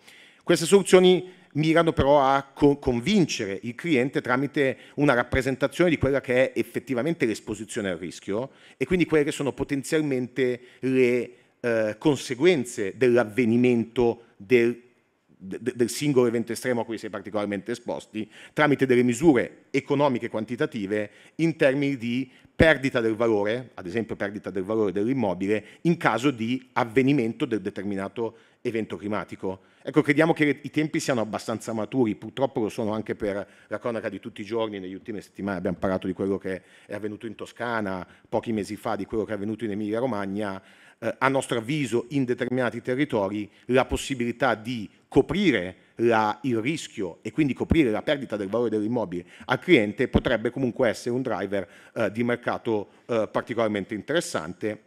queste soluzioni mirano però a co convincere il cliente tramite una rappresentazione di quella che è effettivamente l'esposizione al rischio e quindi quelle che sono potenzialmente le eh, conseguenze dell'avvenimento del, de, del singolo evento estremo a cui si è particolarmente esposti tramite delle misure economiche quantitative in termini di perdita del valore, ad esempio perdita del valore dell'immobile, in caso di avvenimento del determinato evento climatico. Ecco, crediamo che i tempi siano abbastanza maturi, purtroppo lo sono anche per la cronaca di tutti i giorni, negli ultimi settimane abbiamo parlato di quello che è avvenuto in Toscana, pochi mesi fa di quello che è avvenuto in Emilia Romagna, eh, a nostro avviso in determinati territori la possibilità di coprire la, il rischio e quindi coprire la perdita del valore dell'immobile al cliente potrebbe comunque essere un driver eh, di mercato eh, particolarmente interessante.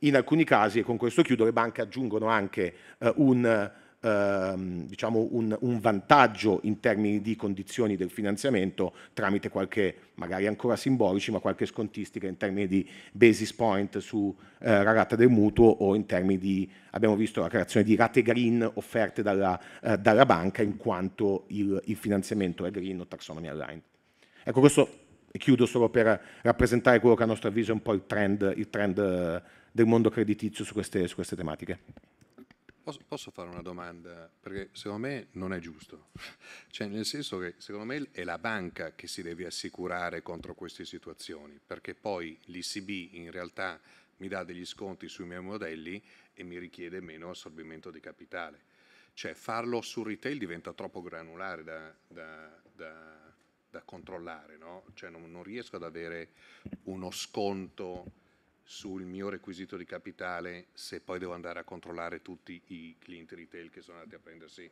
In alcuni casi, e con questo chiudo, le banche aggiungono anche eh, un ehm, diciamo un, un, vantaggio in termini di condizioni del finanziamento tramite qualche, magari ancora simbolici, ma qualche scontistica in termini di basis point sulla eh, rata del mutuo o in termini di, abbiamo visto la creazione di rate green offerte dalla, eh, dalla banca in quanto il, il finanziamento è green o taxonomy aligned. Ecco questo e chiudo solo per rappresentare quello che a nostro avviso è un po' il trend, il trend eh, del mondo creditizio su queste, su queste tematiche. Posso, posso, fare una domanda? Perché secondo me non è giusto. Cioè, nel senso che secondo me è la banca che si deve assicurare contro queste situazioni, perché poi l'ICB in realtà mi dà degli sconti sui miei modelli e mi richiede meno assorbimento di capitale. Cioè, farlo sul retail diventa troppo granulare da, da, da, da controllare, no? Cioè, non, non riesco ad avere uno sconto sul mio requisito di capitale se poi devo andare a controllare tutti i clienti retail che sono andati a prendersi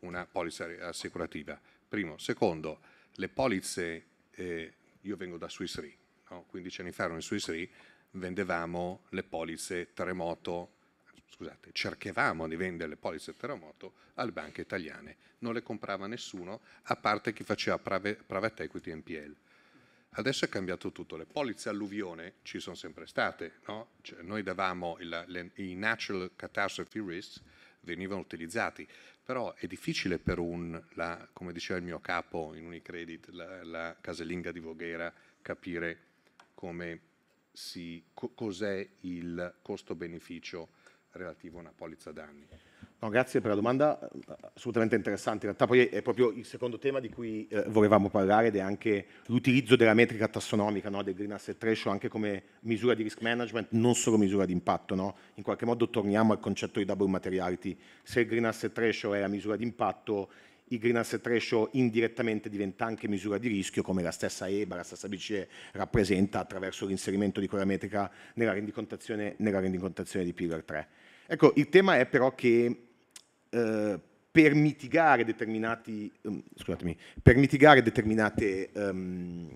una polizza assicurativa. Primo. Secondo, le polizze, eh, io vengo da Swiss Re, no? 15 anni fa ero in Swiss Re, vendevamo le polizze terremoto, scusate, cercavamo di vendere le polizze terremoto alle banche italiane. Non le comprava nessuno, a parte chi faceva private equity NPL. Adesso è cambiato tutto, le polizze alluvione ci sono sempre state, no? cioè noi davamo il, le, i natural catastrophe risks, venivano utilizzati, però è difficile per un, la, come diceva il mio capo in Unicredit, la, la casalinga di Voghera, capire si, co, cos'è il costo-beneficio relativo a una polizza danni. No, grazie per la domanda, eh, assolutamente interessante. In realtà poi è proprio il secondo tema di cui eh, volevamo parlare ed è anche l'utilizzo della metrica tassonomica no, del Green Asset Ratio anche come misura di risk management, non solo misura di impatto. No? In qualche modo torniamo al concetto di double materiality. Se il Green Asset Ratio è la misura di impatto, il Green Asset Ratio indirettamente diventa anche misura di rischio, come la stessa EBA, la stessa BCE rappresenta attraverso l'inserimento di quella metrica nella rendicontazione, nella rendicontazione di Pillar 3. Ecco, il tema è però che eh, per mitigare determinati, ehm, scusatemi, per mitigare determinate um,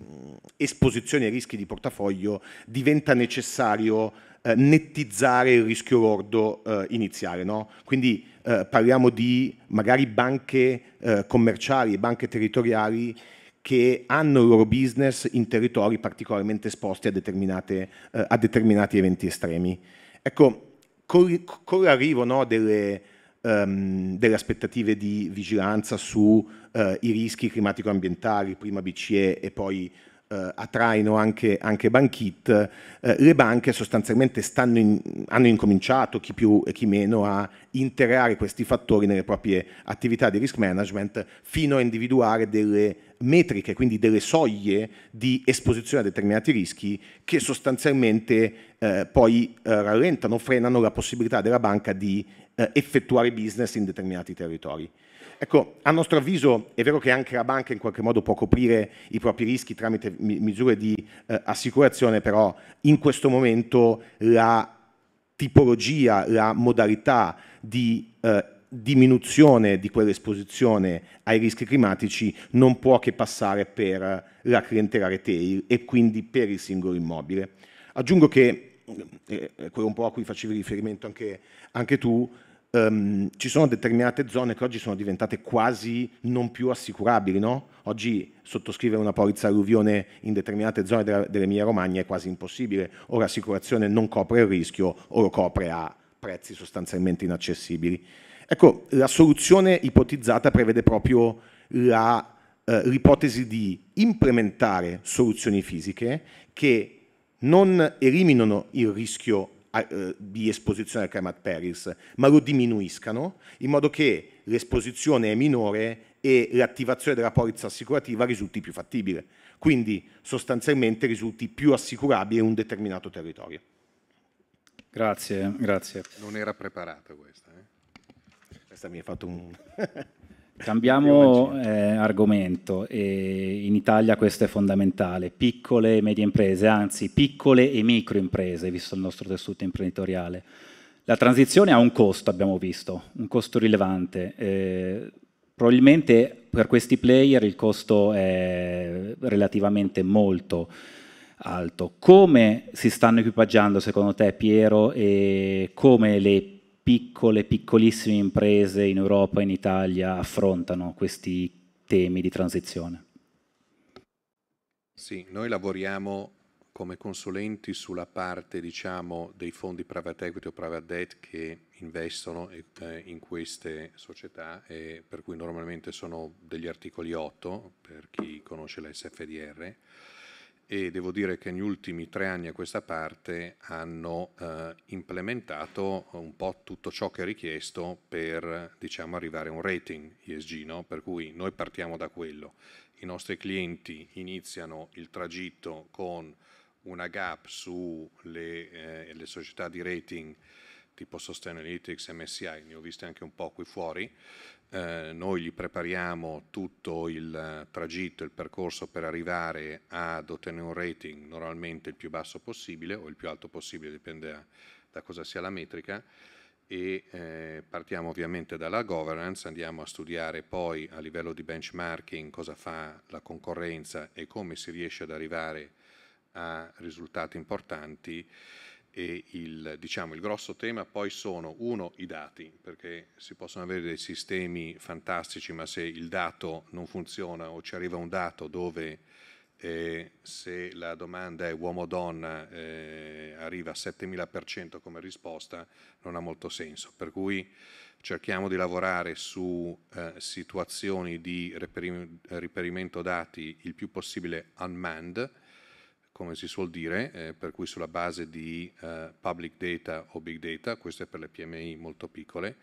esposizioni ai rischi di portafoglio diventa necessario eh, nettizzare il rischio lordo eh, iniziale. No? Quindi eh, parliamo di magari banche eh, commerciali e banche territoriali che hanno il loro business in territori particolarmente esposti a, eh, a determinati eventi estremi. Ecco, con, con l'arrivo no, delle Ehm, delle aspettative di vigilanza sui eh, rischi climatico-ambientali, prima BCE e poi eh, a traino anche, anche Banchit, eh, le banche sostanzialmente in, hanno incominciato, chi più e chi meno, a integrare questi fattori nelle proprie attività di risk management fino a individuare delle metriche, quindi delle soglie di esposizione a determinati rischi che sostanzialmente eh, poi eh, rallentano, frenano la possibilità della banca di eh, effettuare business in determinati territori. Ecco, a nostro avviso è vero che anche la banca in qualche modo può coprire i propri rischi tramite misure di eh, assicurazione, però in questo momento la tipologia, la modalità di eh, diminuzione di quell'esposizione ai rischi climatici non può che passare per la clientela retail e quindi per il singolo immobile. Aggiungo che, eh, eh quello un po' a cui facevi riferimento anche, anche tu, um, ci sono determinate zone che oggi sono diventate quasi non più assicurabili, no? Oggi sottoscrivere una polizza alluvione in determinate zone della, dell'Emilia Romagna è quasi impossibile, o l'assicurazione non copre il rischio o lo copre a prezzi sostanzialmente inaccessibili. Ecco, la soluzione ipotizzata prevede proprio la, eh, l'ipotesi di implementare soluzioni fisiche che non eliminano il rischio eh, di esposizione al climate Paris, ma lo diminuiscano in modo che l'esposizione è minore e l'attivazione della polizza assicurativa risulti più fattibile. Quindi sostanzialmente risulti più assicurabile un determinato territorio. Grazie, grazie. Non era preparata questa. Eh? Questa mi ha fatto un... Cambiamo eh, argomento, e in Italia questo è fondamentale, piccole e medie imprese, anzi piccole e micro imprese, visto il nostro tessuto imprenditoriale. La transizione ha un costo, abbiamo visto, un costo rilevante. Eh, probabilmente per questi player il costo è relativamente molto alto. Come si stanno equipaggiando secondo te Piero e come le piccole, piccolissime imprese in Europa e in Italia affrontano questi temi di transizione? Sì, noi lavoriamo come consulenti sulla parte diciamo, dei fondi private equity o private debt che investono eh, in queste società e per cui normalmente sono degli articoli 8 per chi conosce la SFDR e devo dire che negli ultimi tre anni a questa parte hanno eh, implementato un po' tutto ciò che è richiesto per diciamo, arrivare a un rating ESG, no? per cui noi partiamo da quello. I nostri clienti iniziano il tragitto con una gap sulle eh, società di rating tipo Sustainalytics, MSI, ne ho viste anche un po' qui fuori, eh, noi gli prepariamo tutto il eh, tragitto, il percorso per arrivare ad ottenere un rating normalmente il più basso possibile o il più alto possibile, dipende da, cosa sia la metrica e eh, partiamo ovviamente dalla governance, andiamo a studiare poi a livello di benchmarking cosa fa la concorrenza e come si riesce ad arrivare a risultati importanti e il, diciamo, il, grosso tema poi sono uno i dati, perché si possono avere dei sistemi fantastici, ma se il dato non funziona o ci arriva un dato dove eh, se la domanda è uomo-donna o eh, arriva a 7000% come risposta, non ha molto senso. Per cui cerchiamo di lavorare su eh, situazioni di reperim- reperimento dati il più possibile unmanned, come si suol dire, eh, per cui sulla base di eh, public data o big data, questo è per le PMI molto piccole,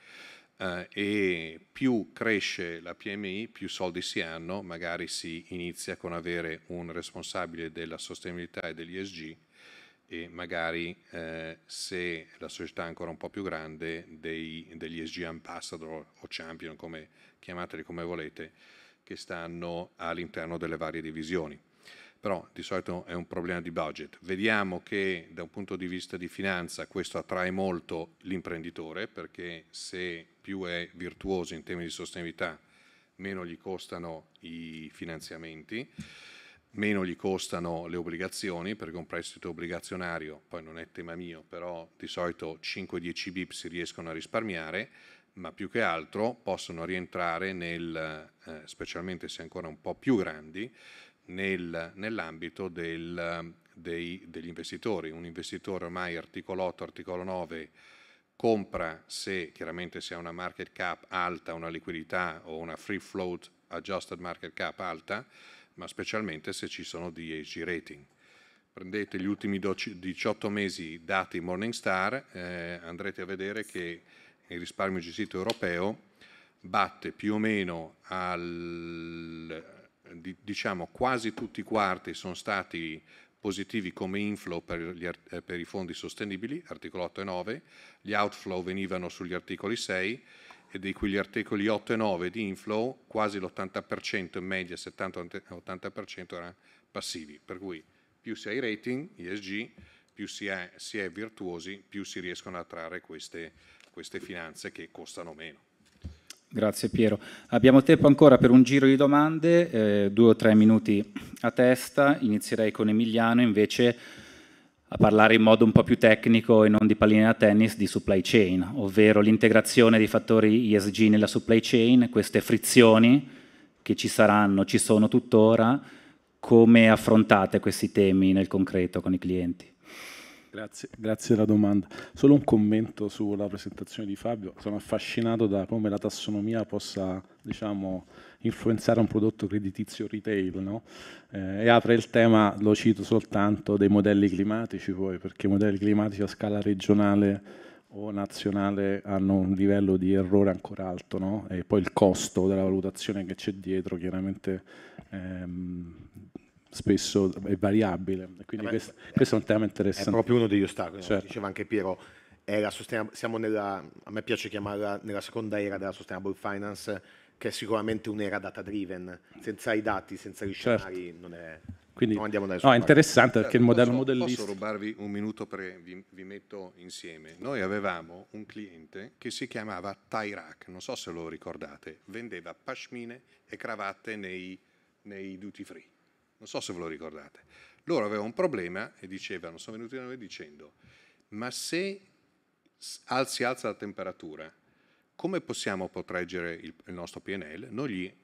eh, e più cresce la PMI, più soldi si hanno, magari si inizia con avere un responsabile della sostenibilità e degli ESG e magari eh, se la società è ancora un po' più grande dei, degli ESG ambassador o champion, come chiamateli come volete, che stanno all'interno delle varie divisioni però di solito è un problema di budget. Vediamo che da un punto di vista di finanza questo attrae molto l'imprenditore perché se più è virtuoso in termini di sostenibilità, meno gli costano i finanziamenti, meno gli costano le obbligazioni, perché un prestito obbligazionario, poi non è tema mio, però di solito 5-10 bip si riescono a risparmiare, ma più che altro possono rientrare nel, eh, specialmente se ancora un po' più grandi, nel, nell'ambito del, dei, degli investitori. Un investitore ormai articolo 8, articolo 9 compra se chiaramente si ha una market cap alta, una liquidità o una free float adjusted market cap alta, ma specialmente se ci sono DHG rating. Prendete gli ultimi 18 mesi dati Morningstar, eh, andrete a vedere che il risparmio gestito europeo batte più o meno al, eh, diciamo quasi tutti i quarti sono stati positivi come inflow per, gli, eh, per, i fondi sostenibili, articolo 8 e 9, gli outflow venivano sugli articoli 6 e di cui gli articoli 8 e 9 di inflow quasi l'80% in media, 70-80% erano passivi, per cui più si ha i rating ESG, più si è, si è virtuosi, più si riescono a attrarre queste, queste finanze che costano meno. Grazie Piero. Abbiamo tempo ancora per un giro di domande, eh, due o tre minuti a testa. Inizierei con Emiliano invece a parlare in modo un po' più tecnico e non di palline da tennis, di supply chain, ovvero l'integrazione dei fattori ESG nella supply chain, queste frizioni che ci saranno, ci sono tuttora, come affrontate questi temi nel concreto con i clienti? Grazie, grazie della domanda. Solo un commento sulla presentazione di Fabio. Sono affascinato da come la tassonomia possa diciamo, influenzare un prodotto creditizio retail no? eh, e apre il tema, lo cito soltanto, dei modelli climatici poi, perché i modelli climatici a scala regionale o nazionale hanno un livello di errore ancora alto no? e poi il costo della valutazione che c'è dietro chiaramente ehm, spesso è variabile. Quindi eh questo, è, eh, questo, è un tema interessante. È proprio uno degli ostacoli, certo. diceva anche Piero. siamo nella, a me piace chiamarla nella seconda era della sustainable finance, che è sicuramente un'era data driven. Senza i dati, senza gli certo. scenari certo. non è... Quindi, no, andiamo no, è interessante perché il modello posso, modellista... Posso rubarvi un minuto perché vi, vi, metto insieme. Noi avevamo un cliente che si chiamava Tyrak, non so se lo ricordate, vendeva pashmine e cravatte nei, nei duty free non so se ve lo ricordate. Loro avevano un problema e dicevano, sono venuti da noi dicendo, ma se si alza la temperatura, come possiamo proteggere il, il nostro PNL? Noi gli,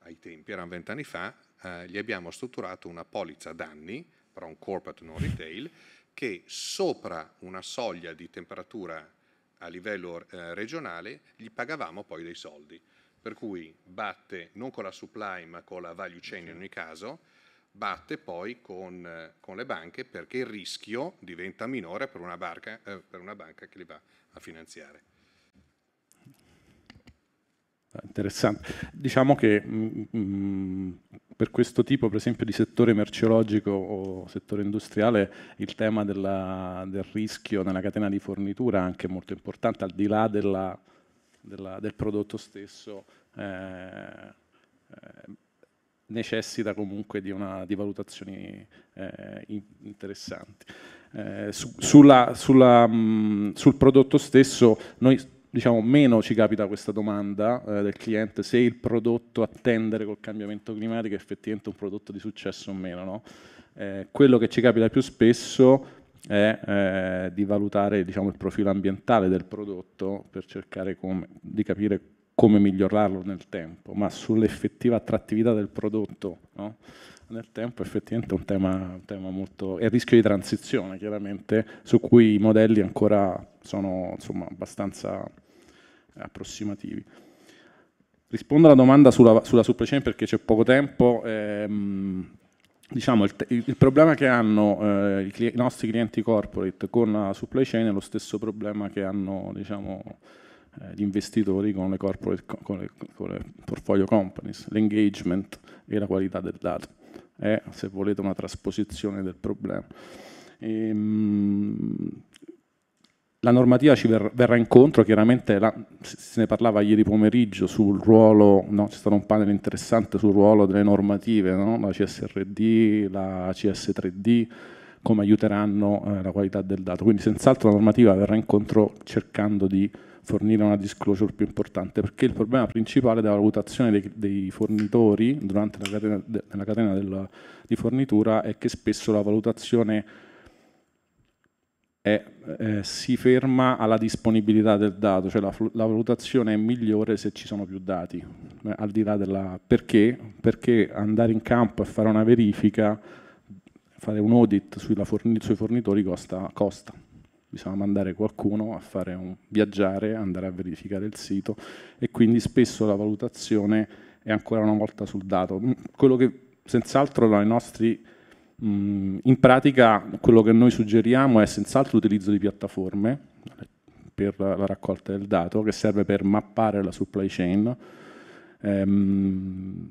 ai tempi, erano vent'anni fa, eh, gli abbiamo strutturato una polizza danni, però un corporate non retail, che sopra una soglia di temperatura a livello eh, regionale gli pagavamo poi dei soldi. Per cui batte non con la supply ma con la value chain in ogni caso, batte poi con, eh, con, le banche perché il rischio diventa minore per una, barca, eh, per una banca che li va a finanziare. Ah, Interessante. Diciamo che mh, mm, mm, per questo tipo, per esempio, di settore merceologico o settore industriale, il tema della, del rischio nella catena di fornitura è anche molto importante, al di là della, della, del prodotto stesso. eh, eh necessita comunque di, una, di valutazioni eh, interessanti. Eh, su, sulla, sulla, mh, sul prodotto stesso noi diciamo meno ci capita questa domanda eh, del cliente se il prodotto a tendere col cambiamento climatico è effettivamente un prodotto di successo o meno. No? Eh, quello che ci capita più spesso è eh, di valutare diciamo, il profilo ambientale del prodotto per cercare come, di capire come migliorarlo nel tempo, ma sull'effettiva attrattività del prodotto no? nel tempo effettivamente è un tema, un tema molto... è il rischio di transizione chiaramente, su cui i modelli ancora sono insomma, abbastanza eh, approssimativi. Rispondo alla domanda sulla, sulla supply chain perché c'è poco tempo. Ehm, diciamo, il, il, problema che hanno eh, i, i, nostri clienti corporate con la supply chain è lo stesso problema che hanno diciamo, eh, gli investitori con le, corporate, con le, con le portfolio companies, l'engagement e la qualità del dato. È, se volete, una trasposizione del problema. E, ehm, la normativa ci ver verrà incontro, chiaramente la, se ne parlava ieri pomeriggio sul ruolo, no, c'è stato un panel interessante sul ruolo delle normative, no? la CSRD, la CS3D, come aiuteranno eh, la qualità del dato. Quindi senz'altro la normativa verrà incontro cercando di fornire una disclosure più importante, perché il problema principale della valutazione dei, dei fornitori durante la catena, de, la catena del, di fornitura è che spesso la valutazione è, eh, si ferma alla disponibilità del dato, cioè la, la, valutazione è migliore se ci sono più dati, eh, al di là della perché, perché andare in campo e fare una verifica, fare un audit forni, sui fornitori costa. costa bisogna mandare qualcuno a fare un viaggiare, andare a verificare il sito e quindi spesso la valutazione è ancora una volta sul dato. Mm, quello che senz'altro dai nostri mh, mm, in pratica quello che noi suggeriamo è senz'altro l'utilizzo di piattaforme per la raccolta del dato che serve per mappare la supply chain ehm,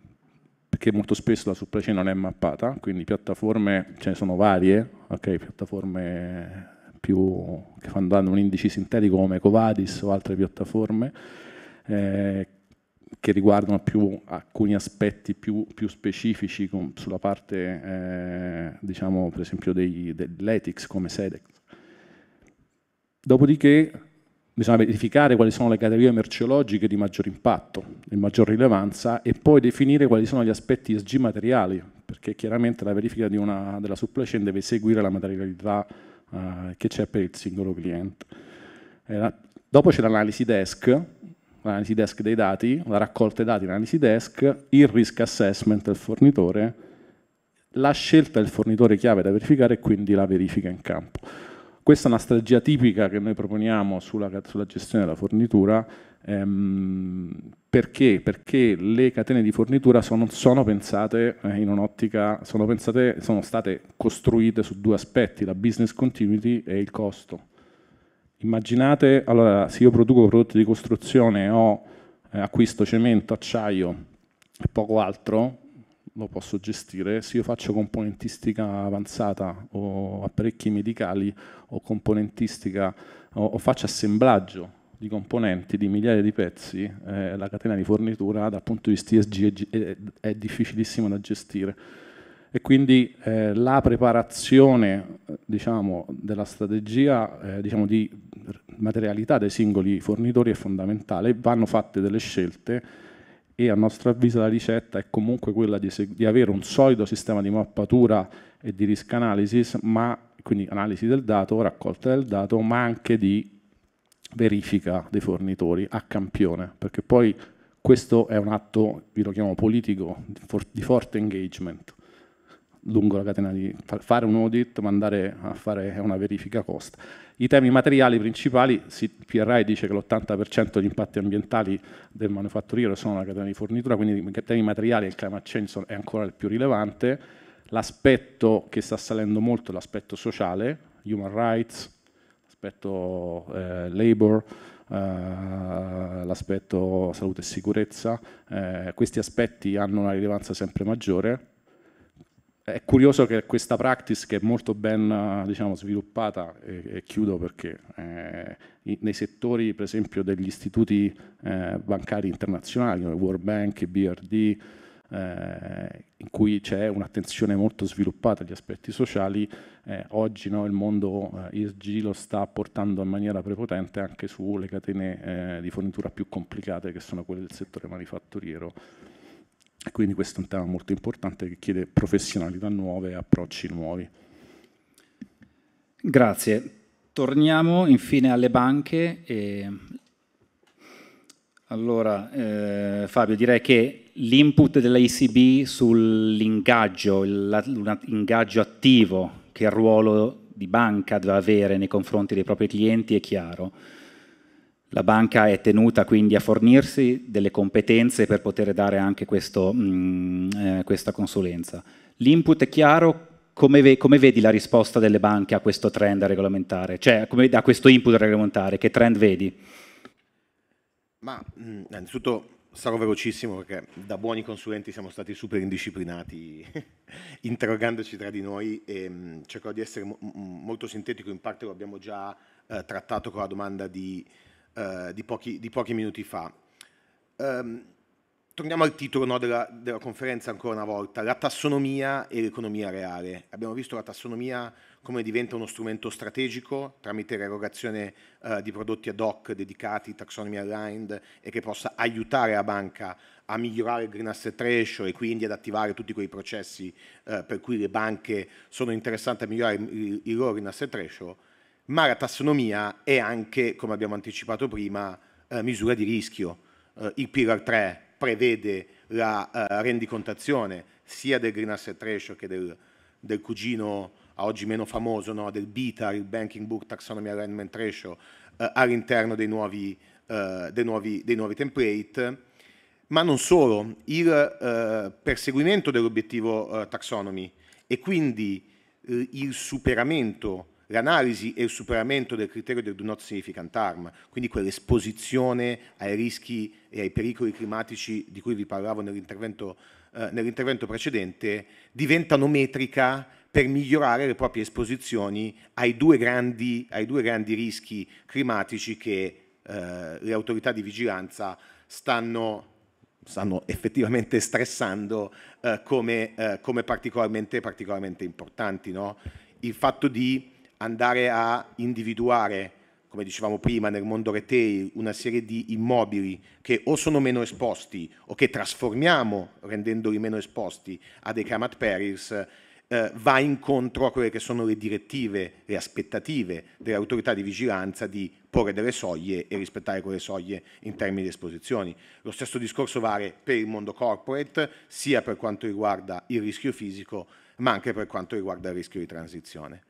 perché molto spesso la supply chain non è mappata, quindi piattaforme ce ne sono varie, okay, piattaforme più, che fanno danno un indice sintetico come Covadis o altre piattaforme, eh, che riguardano più alcuni aspetti più, più specifici con, sulla parte, eh, diciamo, per esempio, dei, dell'ethics come SEDEX. Dopodiché bisogna verificare quali sono le categorie merceologiche di maggior impatto, di maggior rilevanza e poi definire quali sono gli aspetti SG materiali, perché chiaramente la verifica una, della supply chain deve seguire la materialità eh, che c'è per il singolo cliente. Eh, dopo c'è l'analisi desk, l'analisi desk dei dati, la raccolta dei dati, l'analisi desk, il risk assessment del fornitore, la scelta del fornitore chiave da verificare e quindi la verifica in campo. Questa è una strategia tipica che noi proponiamo sulla, sulla gestione della fornitura, Ehm, perché? Perché le catene di fornitura sono, sono pensate eh, in un'ottica, sono, pensate, sono state costruite su due aspetti, la business continuity e il costo. Immaginate, allora, se io produco prodotti di costruzione o eh, acquisto cemento, acciaio e poco altro, lo posso gestire. Se io faccio componentistica avanzata o apparecchi medicali o componentistica o, o faccio assemblaggio di componenti, di migliaia di pezzi, eh, la catena di fornitura dal punto di vista ESG è, è difficilissima da gestire. E quindi eh, la preparazione diciamo, della strategia eh, diciamo, di materialità dei singoli fornitori è fondamentale, vanno fatte delle scelte e a nostro avviso la ricetta è comunque quella di, di avere un solido sistema di mappatura e di risk analysis, ma quindi analisi del dato, raccolta del dato, ma anche di verifica dei fornitori a campione, perché poi questo è un atto, vi lo chiamo politico, di forte engagement lungo la catena di fare un audit, ma andare a fare una verifica costa. I temi materiali principali, PRI dice che l'80% degli impatti ambientali del manufatturiero sono la catena di fornitura, quindi i temi materiali e il climate change è ancora il più rilevante. L'aspetto che sta salendo molto è l'aspetto sociale, human rights, l'aspetto eh, labor, eh, l'aspetto salute e sicurezza, eh, questi aspetti hanno una rilevanza sempre maggiore. È curioso che questa practice che è molto ben diciamo, sviluppata, e, e, chiudo perché eh, nei settori per esempio degli istituti eh, bancari internazionali come World Bank, BRD, eh, in cui c'è un'attenzione molto sviluppata agli aspetti sociali, eh, oggi no, il mondo eh, ESG lo sta portando in maniera prepotente anche sulle catene eh, di fornitura più complicate che sono quelle del settore manifatturiero. Quindi questo è un tema molto importante che chiede professionalità nuove e approcci nuovi. Grazie. Torniamo infine alle banche. E... Allora, eh, Fabio, direi che l'input dell'ACB sull'ingaggio, un ingaggio attivo che il ruolo di banca deve avere nei confronti dei propri clienti è chiaro. La banca è tenuta quindi a fornirsi delle competenze per poter dare anche questo, mh, mm, eh, questa consulenza. L'input è chiaro, come, ve come, vedi la risposta delle banche a questo trend regolamentare? Cioè, a questo input regolamentare, che trend vedi? Ma, mm, innanzitutto sarò velocissimo perché da buoni consulenti siamo stati super indisciplinati interrogandoci tra di noi e mh, mm, cercherò di essere mo- molto sintetico, in parte lo abbiamo già eh, trattato con la domanda di, eh, di, pochi, di pochi, minuti fa. Um, Torniamo al titolo no, della, della, conferenza ancora una volta, la tassonomia e l'economia reale. Abbiamo visto la tassonomia come diventa uno strumento strategico tramite l'erogazione eh, di prodotti ad hoc dedicati, taxonomy aligned, e che possa aiutare la banca a migliorare il green asset ratio e quindi ad attivare tutti quei processi eh, per cui le banche sono interessate a migliorare il, loro green asset ratio, ma la tassonomia è anche, come abbiamo anticipato prima, eh, misura di rischio. Eh, il Pillar 3 prevede la uh, rendicontazione sia del Green Asset Ratio che del, del cugino a oggi meno famoso, no? del BITA, il Banking Book Taxonomy Alignment Ratio, uh, all'interno dei nuovi, eh, dei nuovi, dei nuovi template. Ma non solo, il perseguimento dell'obiettivo taxonomy e quindi il superamento l'analisi e il superamento del criterio del do not significant harm, quindi quell'esposizione ai rischi e ai pericoli climatici di cui vi parlavo nell'intervento, eh, nell'intervento precedente, diventano metrica per migliorare le proprie esposizioni ai due grandi, ai due grandi rischi climatici che eh, le autorità di vigilanza stanno stanno effettivamente stressando eh, come, eh, come, particolarmente, particolarmente importanti. No? Il fatto di andare a individuare, come dicevamo prima, nel mondo retail una serie di immobili che o sono meno esposti o che trasformiamo rendendoli meno esposti a dei climate perils, eh, va incontro a quelle che sono le direttive, le aspettative delle autorità di vigilanza di porre delle soglie e rispettare quelle soglie in termini di esposizioni. Lo stesso discorso vale per il mondo corporate, sia per quanto riguarda il rischio fisico, ma anche per quanto riguarda il rischio di transizione.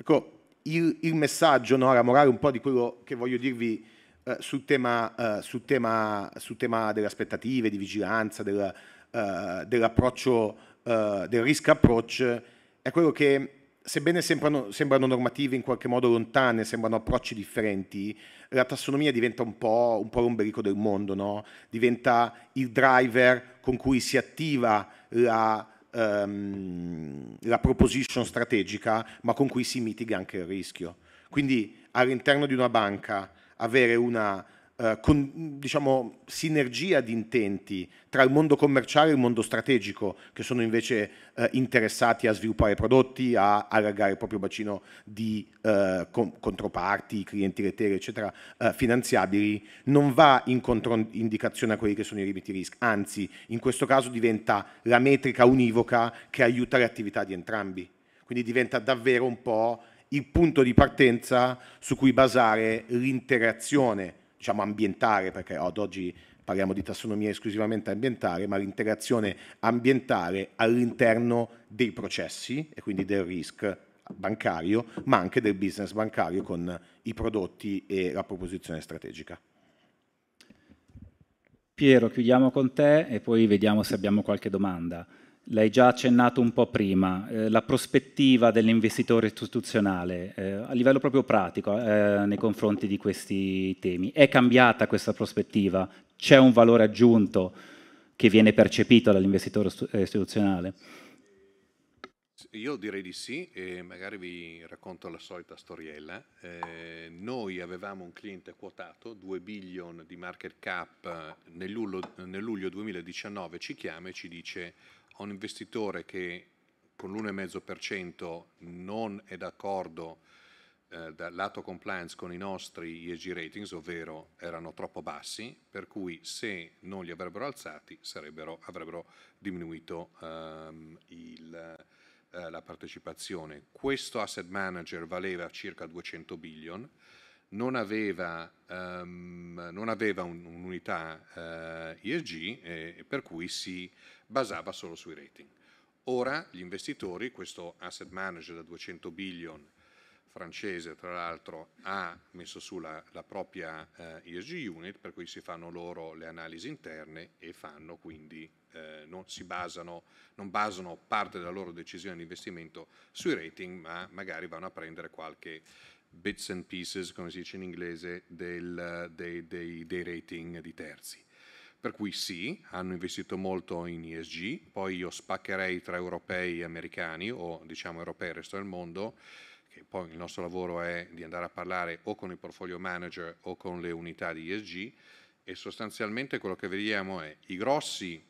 Ecco, il, il messaggio, no, la morale un po' di quello che voglio dirvi eh, sul, tema, eh, sul, tema, sul, tema, delle aspettative, di vigilanza, del, eh, dell'approccio, eh, del risk approach, è quello che sebbene sembrano, sembrano, normative in qualche modo lontane, sembrano approcci differenti, la tassonomia diventa un po', un po l'ombelico del mondo, no? diventa il driver con cui si attiva la ehm, la proposition strategica, ma con cui si mitiga anche il rischio. Quindi all'interno di una banca avere una eh, con, diciamo, sinergia di intenti tra il mondo commerciale e il mondo strategico, che sono invece eh, interessati a sviluppare prodotti, a allargare il proprio bacino di eh, con, controparti, clienti lettere, eccetera, eh, finanziabili, non va in controindicazione a quelli che sono i limiti risk, anzi in questo caso diventa la metrica univoca che aiuta le attività di entrambi. Quindi diventa davvero un po' il punto di partenza su cui basare l'interazione diciamo, ambientale, perché ad oggi parliamo di tassonomia esclusivamente ambientale, ma l'interazione ambientale all'interno dei processi e quindi del risk bancario, ma anche del business bancario con i prodotti e la proposizione strategica. Piero, chiudiamo con te e poi vediamo se abbiamo qualche domanda. L'hai già accennato un po' prima, eh, la prospettiva dell'investitore istituzionale eh, a livello proprio pratico eh, nei confronti di questi temi. È cambiata questa prospettiva? C'è un valore aggiunto che viene percepito dall'investitore eh, istituzionale? Io direi di sì e magari vi racconto la solita storiella. Eh, noi avevamo un cliente quotato, 2 billion di market cap, eh, nel luglio, nel luglio 2019 ci chiama e ci dice ho un investitore che con l'1,5% non è d'accordo eh, dal lato compliance con i nostri ESG ratings, ovvero erano troppo bassi, per cui se non li avrebbero alzati avrebbero diminuito ehm, il eh, la partecipazione. Questo asset manager valeva circa 200 billion, non aveva, um, non aveva un, un'unità eh, ESG eh, per cui si basava solo sui rating. Ora gli investitori, questo asset manager da 200 billion francese tra l'altro ha messo su la, la propria eh, ESG unit per cui si fanno loro le analisi interne e fanno quindi eh, non, basano, non basano parte della loro decisione di investimento sui rating ma magari vanno a prendere qualche bits and pieces come si dice in inglese del, dei, dei, dei rating di terzi per cui sì, hanno investito molto in ESG, poi io spaccherei tra europei e americani o diciamo europei e il resto del mondo e poi il nostro lavoro è di andare a parlare o con il portfolio manager o con le unità di ESG e sostanzialmente quello che vediamo è i grossi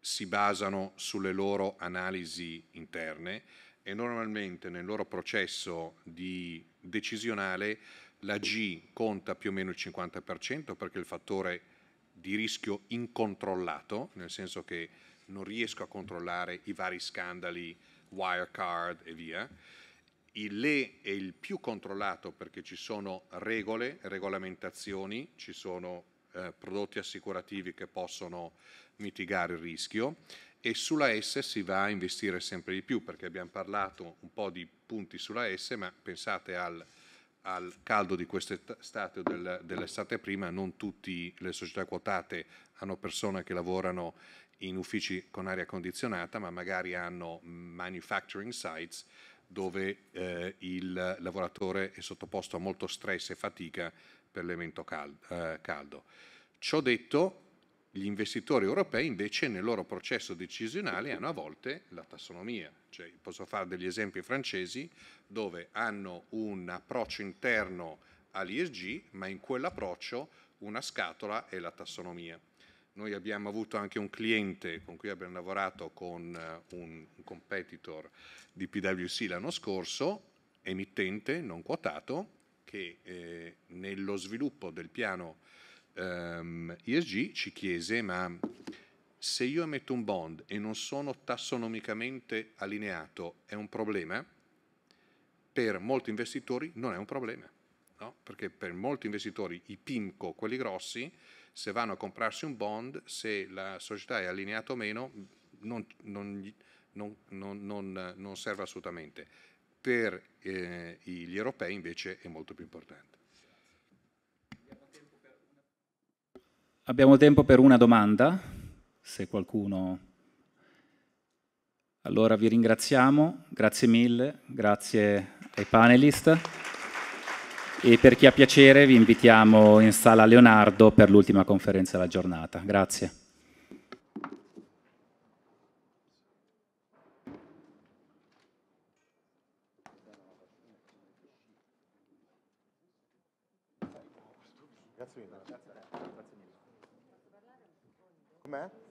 si basano sulle loro analisi interne e normalmente nel loro processo decisionale la G conta più o meno il 50% perché è il fattore di rischio incontrollato, nel senso che non riesco a controllare i vari scandali, Wirecard e via il LE è il più controllato perché ci sono regole, regolamentazioni, ci sono eh, prodotti assicurativi che possono mitigare il rischio e sulla S si va a investire sempre di più perché abbiamo parlato un po' di punti sulla S, ma pensate al, al caldo di quest'estate o del, dell'estate prima, non tutte le società quotate hanno persone che lavorano in uffici con aria condizionata, ma magari hanno manufacturing sites dove eh, il lavoratore è sottoposto a molto stress e fatica per l'evento eh, caldo. Ciò detto, gli investitori europei invece nel loro processo decisionale hanno a volte la tassonomia, cioè, posso fare degli esempi francesi dove hanno un approccio interno all'ISG, ma in quell'approccio una scatola è la tassonomia. Noi abbiamo avuto anche un cliente con cui abbiamo lavorato con eh, un, competitor di PwC l'anno scorso, emittente non quotato, che eh, nello sviluppo del piano ehm, ESG ci chiese ma se io emetto un bond e non sono tassonomicamente allineato è un problema? Per molti investitori non è un problema, no? perché per molti investitori i PIMCO, quelli grossi, se vanno a comprarsi un bond, se la società è allineata o meno, non, non, non, non serve assolutamente. Per eh, gli europei invece è molto più importante. Abbiamo tempo per una domanda, se qualcuno... Allora vi ringraziamo, grazie mille, grazie ai panelist. E per chi ha piacere vi invitiamo in sala Leonardo per l'ultima conferenza della giornata. Grazie. Grazie mille. Com'è?